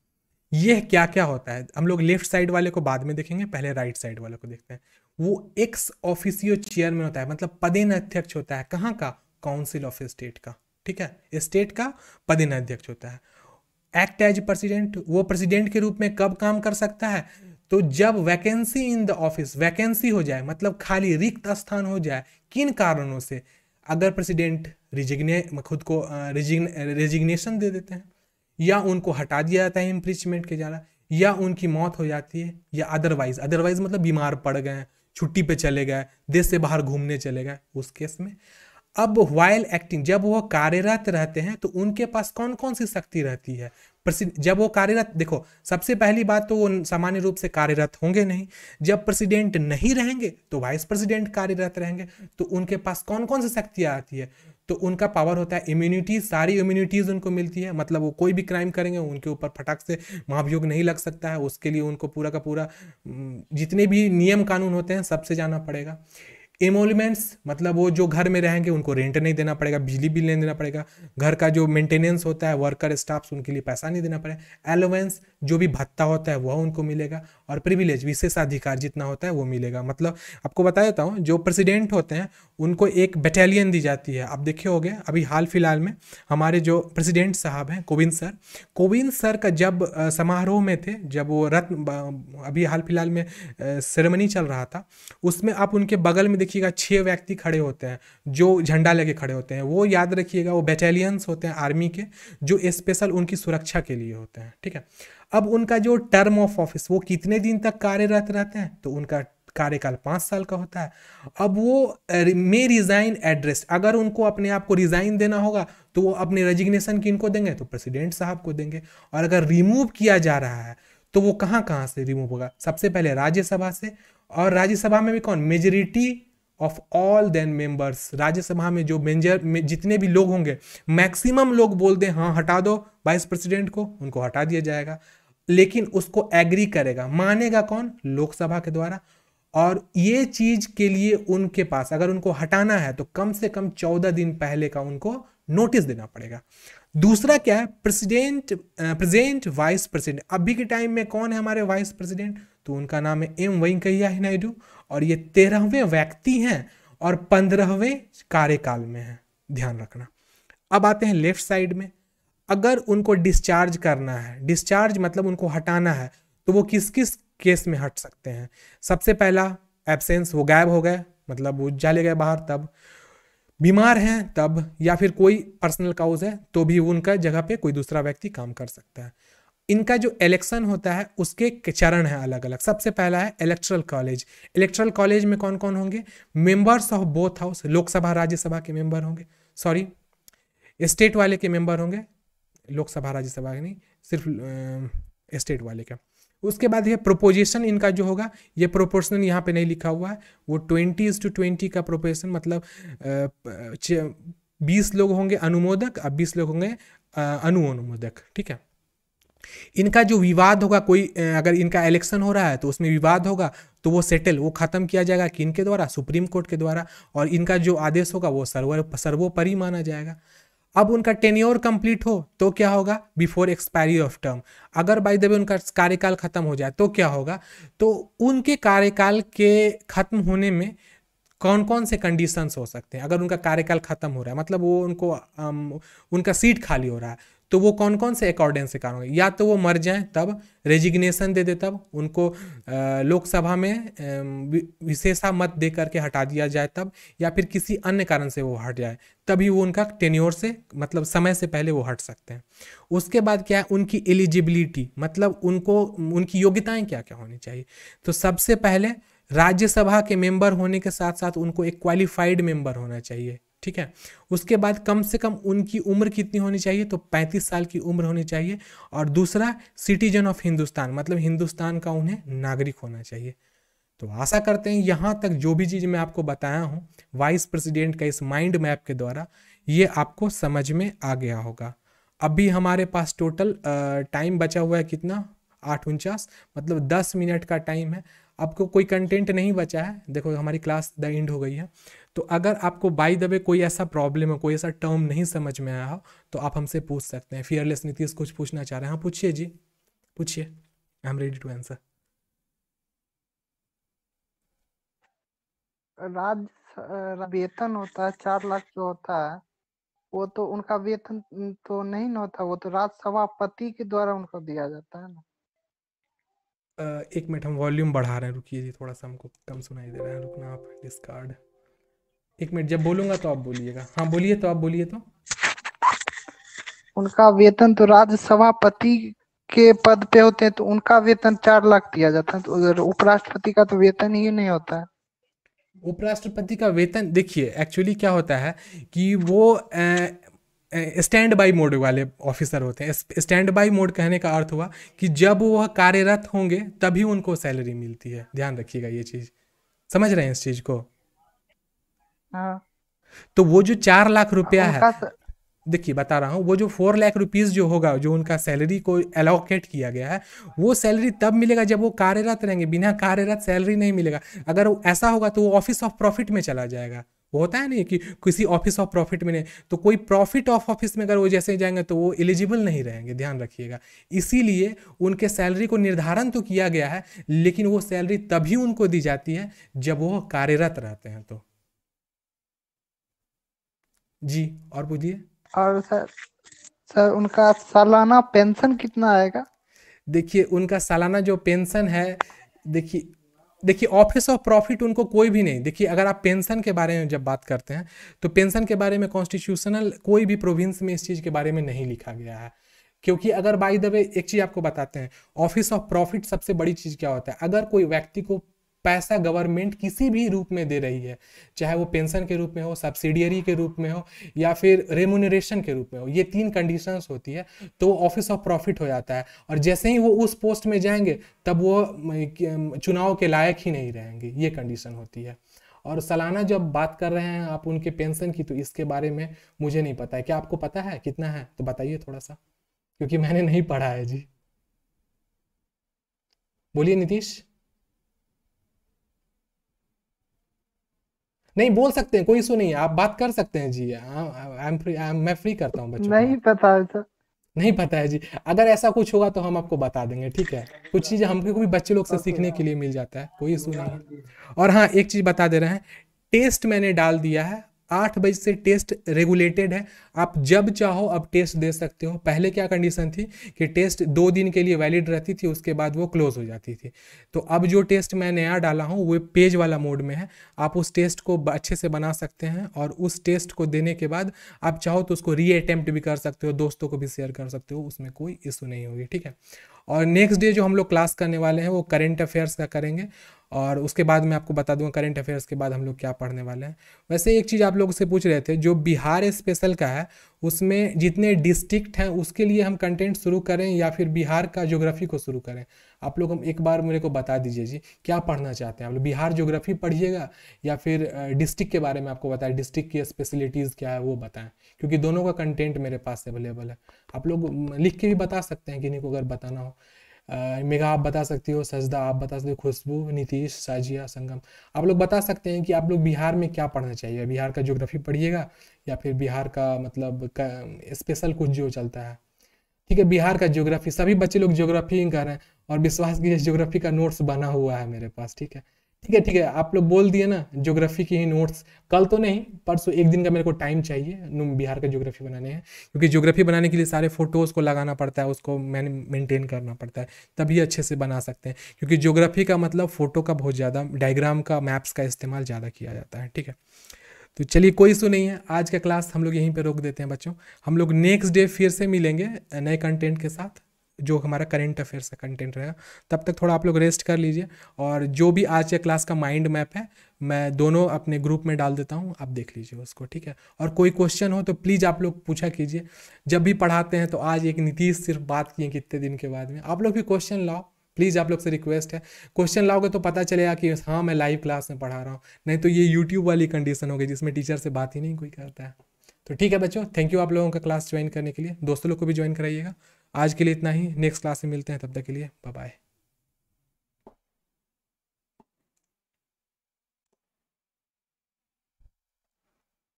Speaker 1: यह क्या क्या होता है हम लोग लेफ्ट साइड वाले को बाद में देखेंगे पहले राइट साइड वाले को देखते हैं वो एक्स ऑफिसियो चेयरमैन होता है मतलब पदेन अध्यक्ष होता है कहाँ का काउंसिल ऑफ स्टेट का ठीक है स्टेट का पदेन अध्यक्ष होता है एक्ट एज प्रेसिडेंट वो प्रेसिडेंट के रूप में कब काम कर सकता है तो जब vacancy in the office vacancy हो जाए मतलब खाली रिक्त स्थान हो जाए किन कारणों से अगर प्रेसिडेंट रिजिग्ने खुद को रिजिग्नेशन दे देते हैं या उनको हटा दिया जाता है इम्प्रीचमेंट के द्वारा या उनकी मौत हो जाती है या अदरवाइज अदरवाइज मतलब बीमार पड़ गए छुट्टी पे चले गए देश से बाहर घूमने चले गए उस केस में अब वाइल एक्टिंग जब वो कार्यरत रहते हैं तो उनके पास कौन कौन सी शक्ति रहती है प्रसिड जब वो कार्यरत देखो सबसे पहली बात तो वो सामान्य रूप से कार्यरत होंगे नहीं जब प्रेसिडेंट नहीं रहेंगे तो वाइस प्रेसिडेंट कार्यरत रहेंगे तो उनके पास कौन कौन सी शक्तियाँ आती है तो उनका पावर होता है इम्यूनिटी सारी इम्यूनिटीज़ उनको मिलती है मतलब वो कोई भी क्राइम करेंगे उनके ऊपर फटाक से महाभियोग नहीं लग सकता है उसके लिए उनको पूरा का पूरा जितने भी नियम कानून होते हैं सबसे जाना पड़ेगा एमोलमेंट्स मतलब वो जो घर में रहेंगे उनको रेंट नहीं देना पड़ेगा बिजली बिल नहीं देना पड़ेगा घर का जो मेंटेनेंस होता है वर्कर स्टाफ्स उनके लिए पैसा नहीं देना पड़ेगा एलोवेंस जो भी भत्ता होता है वह उनको मिलेगा और प्रिविलेज विशेषाधिकार जितना होता है वो मिलेगा मतलब आपको बता देता हूँ जो प्रेसिडेंट होते हैं उनको एक बटालियन दी जाती है आप देखे हो गए अभी हाल फिलहाल में हमारे जो प्रेसिडेंट साहब हैं कोविंद सर कोविंद सर का जब समारोह में थे जब वो रत्न अभी हाल फिलहाल में सेरेमनी चल रहा था उसमें आप उनके बगल में देखिए देखिएगा छः व्यक्ति खड़े होते हैं जो झंडा लेके खड़े होते हैं वो याद रखिएगा वो बैटालियंस होते हैं आर्मी के जो स्पेशल उनकी सुरक्षा के लिए होते हैं ठीक है अब उनका जो टर्म ऑफ ऑफिस वो कितने दिन तक कार्यरत रहते हैं तो उनका कार्यकाल पाँच साल का होता है अब वो मे रिजाइन एड्रेस अगर उनको अपने आप को रिजाइन देना होगा तो वो अपने रेजिग्नेशन किनको देंगे तो प्रेसिडेंट साहब को देंगे और अगर रिमूव किया जा रहा है तो वो कहाँ कहाँ से रिमूव होगा सबसे पहले राज्यसभा से और राज्यसभा में भी कौन majority of all then members Rajya Sabha में जो मेजर जितने भी लोग होंगे मैक्सिमम लोग बोल दें हाँ हटा दो वाइस प्रेसिडेंट को उनको हटा दिया जाएगा लेकिन उसको एग्री करेगा मानेगा कौन लोकसभा के द्वारा और ये चीज के लिए उनके पास अगर उनको हटाना है तो कम से कम चौदह दिन पहले का उनको नोटिस देना पड़ेगा दूसरा क्या है प्रेसिडेंट प्रेजेंट वाइस प्रेसिडेंट अभी के टाइम में कौन है हमारे वाइस प्रेसिडेंट तो उनका नाम है एम वेंकैया नायडू और ये तेरहवें व्यक्ति हैं और पंद्रहवें कार्यकाल में हैं ध्यान रखना अब आते हैं लेफ्ट साइड में अगर उनको डिस्चार्ज करना है डिस्चार्ज मतलब उनको हटाना है तो वो किस किस केस में हट सकते हैं सबसे पहला एबसेंस वो गायब हो गए मतलब वो जाले गए बाहर तब बीमार हैं तब या फिर कोई पर्सनल काउज है तो भी उनका जगह पे कोई दूसरा व्यक्ति काम कर सकता है इनका जो इलेक्शन होता है उसके चरण है अलग अलग सबसे पहला है इलेक्ट्रल कॉलेज इलेक्ट्रल कॉलेज में कौन कौन होंगे members of both house Lok Sabha Rajya Sabha के मेंबर होंगे सॉरी स्टेट वाले के मेंबर होंगे लोकसभा राज्यसभा के नहीं सिर्फ स्टेट वाले का उसके बाद ये प्रोपोजिशन इनका जो होगा ये प्रोपोर्शनल यहाँ पे नहीं लिखा हुआ है वो ट्वेंटी इज टू ट्वेंटी का प्रोपोजिशन मतलब बीस लोग होंगे अनुमोदक और बीस लोग होंगे अनुअनुमोदक ठीक है इनका जो विवाद होगा कोई अगर इनका इलेक्शन हो रहा है तो उसमें विवाद होगा तो वो सेटल वो खत्म किया जाएगा किन के द्वारा सुप्रीम कोर्ट के द्वारा और इनका जो आदेश होगा वो सर्व सर्वोपरि माना जाएगा अब उनका टेन्योर कंप्लीट हो तो क्या होगा बिफोर एक्सपायरी ऑफ टर्म अगर बाई द वे उनका कार्यकाल खत्म हो जाए तो क्या होगा तो उनके कार्यकाल के खत्म होने में कौन कौन से कंडीशंस हो सकते हैं अगर उनका कार्यकाल खत्म हो रहा है मतलब वो उनको उनका सीट खाली हो रहा है तो वो कौन कौन से अकॉर्डेंस से कारण या तो वो मर जाएं तब रेजिग्नेशन दे दे तब उनको लोकसभा में विशेषा मत दे करके हटा दिया जाए तब या फिर किसी अन्य कारण से वो हट जाए तभी वो उनका टेन्योर से मतलब समय से पहले वो हट सकते हैं उसके बाद क्या है उनकी एलिजिबिलिटी मतलब उनको उनकी योग्यताएं क्या क्या होनी चाहिए तो सबसे पहले राज्यसभा के मेंबर होने के साथ साथ उनको एक क्वालिफाइड मेंबर होना चाहिए ठीक है उसके बाद कम से कम उनकी उम्र कितनी होनी चाहिए तो 35 साल की उम्र होनी चाहिए और दूसरा सिटीजन ऑफ हिंदुस्तान मतलब हिंदुस्तान का उन्हें नागरिक होना चाहिए तो आशा करते हैं यहाँ तक जो भी चीज़ मैं आपको बताया हूँ वाइस प्रेसिडेंट का इस माइंड मैप के द्वारा ये आपको समझ में आ गया होगा अभी हमारे पास टोटल टाइम बचा हुआ है कितना आठ उनचास मतलब दस मिनट का टाइम है आपको कोई कंटेंट नहीं बचा है देखो हमारी क्लास द एंड हो गई है तो अगर आपको बाई द वे कोई ऐसा प्रॉब्लम है कोई ऐसा टर्म नहीं समझ में आया हो तो आप हमसे पूछ सकते हैं फियरलेस नीतीश कुछ पूछना चाह रहे हैं हाँ पूछिए जी पूछिए I am ready to answer राज वेतन होता है चार लाख जो होता है वो तो उनका वेतन तो नहीं ना होता वो तो राज्य सभापति के द्वारा उनको दिया जाता है ना एक मिनट हम वॉल्यूम बढ़ा रहे हैं रुकिए जी थोड़ा सा हमको कम सुनाई दे रहा है रुकना आप डिस्कार्ड एक मिनट जब बोलूंगा तो आप बोलिएगा हाँ बोलिए तो आप बोलिए तो उनका वेतन तो राज्यसभापति के पद पे होते हैं तो उनका वेतन चार लाख दिया जाता है तो उपराष्ट्रपति का तो वेतन ही नहीं होता है उपराष्ट्रपति का वेतन देखिए एक्चुअली क्या होता है कि वो स्टैंड बाई मोड वाले ऑफिसर होते हैं स्टैंड बाई मोड कहने का अर्थ हुआ कि जब वह कार्यरत होंगे तभी उनको सैलरी मिलती है ध्यान रखिएगा ये चीज़ समझ रहे हैं इस चीज़ को हाँ। तो वो जो चार लाख रुपया है देखिए बता रहा हूँ वो जो फोर लाख रुपीज जो होगा जो उनका सैलरी को एलोकेट किया गया है वो सैलरी तब मिलेगा जब वो कार्यरत रहेंगे बिना कार्यरत सैलरी नहीं मिलेगा अगर ऐसा होगा तो वो ऑफिस ऑफ प्रॉफिट में चला जाएगा वो होता है नहीं कि किसी ऑफिस ऑफ प्रॉफिट में नहीं तो कोई प्रॉफिट ऑफ ऑफिस में अगर वो जैसे जाएंगे तो वो एलिजिबल नहीं रहेंगे ध्यान रखिएगा इसीलिए उनके सैलरी को निर्धारण तो किया गया है लेकिन वो सैलरी तभी उनको दी जाती है जब वो कार्यरत रहते हैं तो जी और पूछिए और सर सर उनका सालाना पेंशन कितना आएगा देखिए उनका सालाना जो पेंशन है देखिए देखिए ऑफिस ऑफ प्रॉफिट उनको कोई भी नहीं देखिए अगर आप पेंशन के बारे में जब बात करते हैं तो पेंशन के बारे में कॉन्स्टिट्यूशनल कोई भी प्रोविंस में इस चीज़ के बारे में नहीं लिखा गया है क्योंकि अगर बाई द वे एक चीज़ आपको बताते हैं ऑफिस ऑफ प्रॉफिट सबसे बड़ी चीज़ क्या होता है अगर कोई व्यक्ति को पैसा गवर्नमेंट किसी भी रूप में दे रही है चाहे वो पेंशन के रूप में हो सब्सिडियरी के रूप में हो या फिर रेमुनरेशन के रूप में हो ये तीन कंडीशंस होती है तो ऑफिस ऑफ प्रॉफिट हो जाता है और जैसे ही वो उस पोस्ट में जाएंगे तब वो चुनाव के लायक ही नहीं रहेंगे ये कंडीशन होती है और सालाना जब बात कर रहे हैं आप उनके पेंशन की तो इसके बारे में मुझे नहीं पता है क्या आपको पता है कितना है तो बताइए थोड़ा सा क्योंकि मैंने नहीं पढ़ा है जी बोलिए नीतीश नहीं बोल सकते हैं कोई इशू नहीं है आप बात कर सकते हैं जी आई एम फ्री मैं फ्री करता हूँ बच्चों नहीं पता है सर तो। नहीं पता है जी अगर ऐसा कुछ होगा तो हम आपको बता देंगे ठीक है कुछ चीज़ हमको भी बच्चे लोग से सीखने के लिए मिल जाता है कोई इशू नहीं है और हाँ एक चीज़ बता दे रहे हैं टेस्ट मैंने डाल दिया है आठ बजे से टेस्ट रेगुलेटेड है आप जब चाहो अब टेस्ट दे सकते हो पहले क्या कंडीशन थी कि टेस्ट दो दिन के लिए वैलिड रहती थी उसके बाद वो क्लोज हो जाती थी तो अब जो टेस्ट मैं नया डाला हूँ वो पेज वाला मोड में है आप उस टेस्ट को अच्छे से बना सकते हैं और उस टेस्ट को देने के बाद आप चाहो तो उसको री अटैम्प्ट भी कर सकते हो दोस्तों को भी शेयर कर सकते हो उसमें कोई इशू नहीं होगी ठीक है और नेक्स्ट डे जो हम लोग क्लास करने वाले हैं वो करेंट अफेयर्स का करेंगे और उसके बाद मैं आपको बता दूंगा करंट अफेयर्स के बाद हम लोग क्या पढ़ने वाले हैं वैसे एक चीज़ आप लोग से पूछ रहे थे जो बिहार स्पेशल का है उसमें जितने डिस्ट्रिक्ट हैं उसके लिए हम कंटेंट शुरू करें या फिर बिहार का ज्योग्राफी को शुरू करें आप लोग हम एक बार मेरे को बता दीजिए जी क्या पढ़ना चाहते हैं आप लोग बिहार ज्योग्राफी पढ़िएगा या फिर डिस्ट्रिक्ट के बारे में आपको बताएं डिस्ट्रिक्ट की स्पेशलिटीज़ क्या है वो बताएं क्योंकि दोनों का कंटेंट मेरे पास अवेलेबल है आप लोग लिख के भी बता सकते हैं किन्हीं को अगर बताना हो मेगा आप बता सकती हो सजदा आप बता सकते हो खुशबू नीतीश साजिया संगम आप लोग बता सकते हैं कि आप लोग बिहार में क्या पढ़ना चाहिए बिहार का ज्योग्राफी पढ़िएगा या फिर बिहार का मतलब स्पेशल कुछ जो चलता है ठीक है बिहार का ज्योग्राफी सभी बच्चे लोग ज्योग्राफी कर रहे हैं और विश्वास कीजिए ज्योग्राफी का नोट्स बना हुआ है मेरे पास ठीक है ठीक है ठीक है आप लोग बोल दिए ना ज्योग्राफी के ही नोट्स कल तो नहीं परसों एक दिन का मेरे को टाइम चाहिए बिहार का ज्योग्राफी बनाने हैं क्योंकि ज्योग्राफी बनाने के लिए सारे फोटोज़ को लगाना पड़ता है उसको मैंने मेंटेन करना पड़ता है तभी अच्छे से बना सकते हैं क्योंकि ज्योग्राफी का मतलब फ़ोटो का बहुत ज़्यादा डायग्राम का मैप्स का इस्तेमाल ज़्यादा किया जाता है ठीक है तो चलिए कोई इशू नहीं है आज का क्लास हम लोग यहीं पर रोक देते हैं बच्चों हम लोग नेक्स्ट डे फिर से मिलेंगे नए कंटेंट के साथ जो हमारा करेंट अफेयर्स का कंटेंट रहेगा तब तक थोड़ा आप लोग रेस्ट कर लीजिए और जो भी आज के क्लास का माइंड मैप है मैं दोनों अपने ग्रुप में डाल देता हूँ आप देख लीजिए उसको ठीक है और कोई क्वेश्चन हो तो प्लीज़ आप लोग पूछा कीजिए जब भी पढ़ाते हैं तो आज एक नीतीश सिर्फ बात किए कितने दिन के बाद में आप लोग भी क्वेश्चन लाओ प्लीज़ आप लोग से रिक्वेस्ट है क्वेश्चन लाओगे तो पता चलेगा कि हाँ मैं लाइव क्लास में पढ़ा रहा हूँ नहीं तो ये यूट्यूब वाली कंडीशन होगी जिसमें टीचर से बात ही नहीं कोई करता है तो ठीक है बच्चों थैंक यू आप लोगों का क्लास ज्वाइन करने के लिए दोस्तों लोग को भी ज्वाइन कराइएगा आज के लिए इतना ही नेक्स्ट क्लास में मिलते हैं तब तक के लिए बाय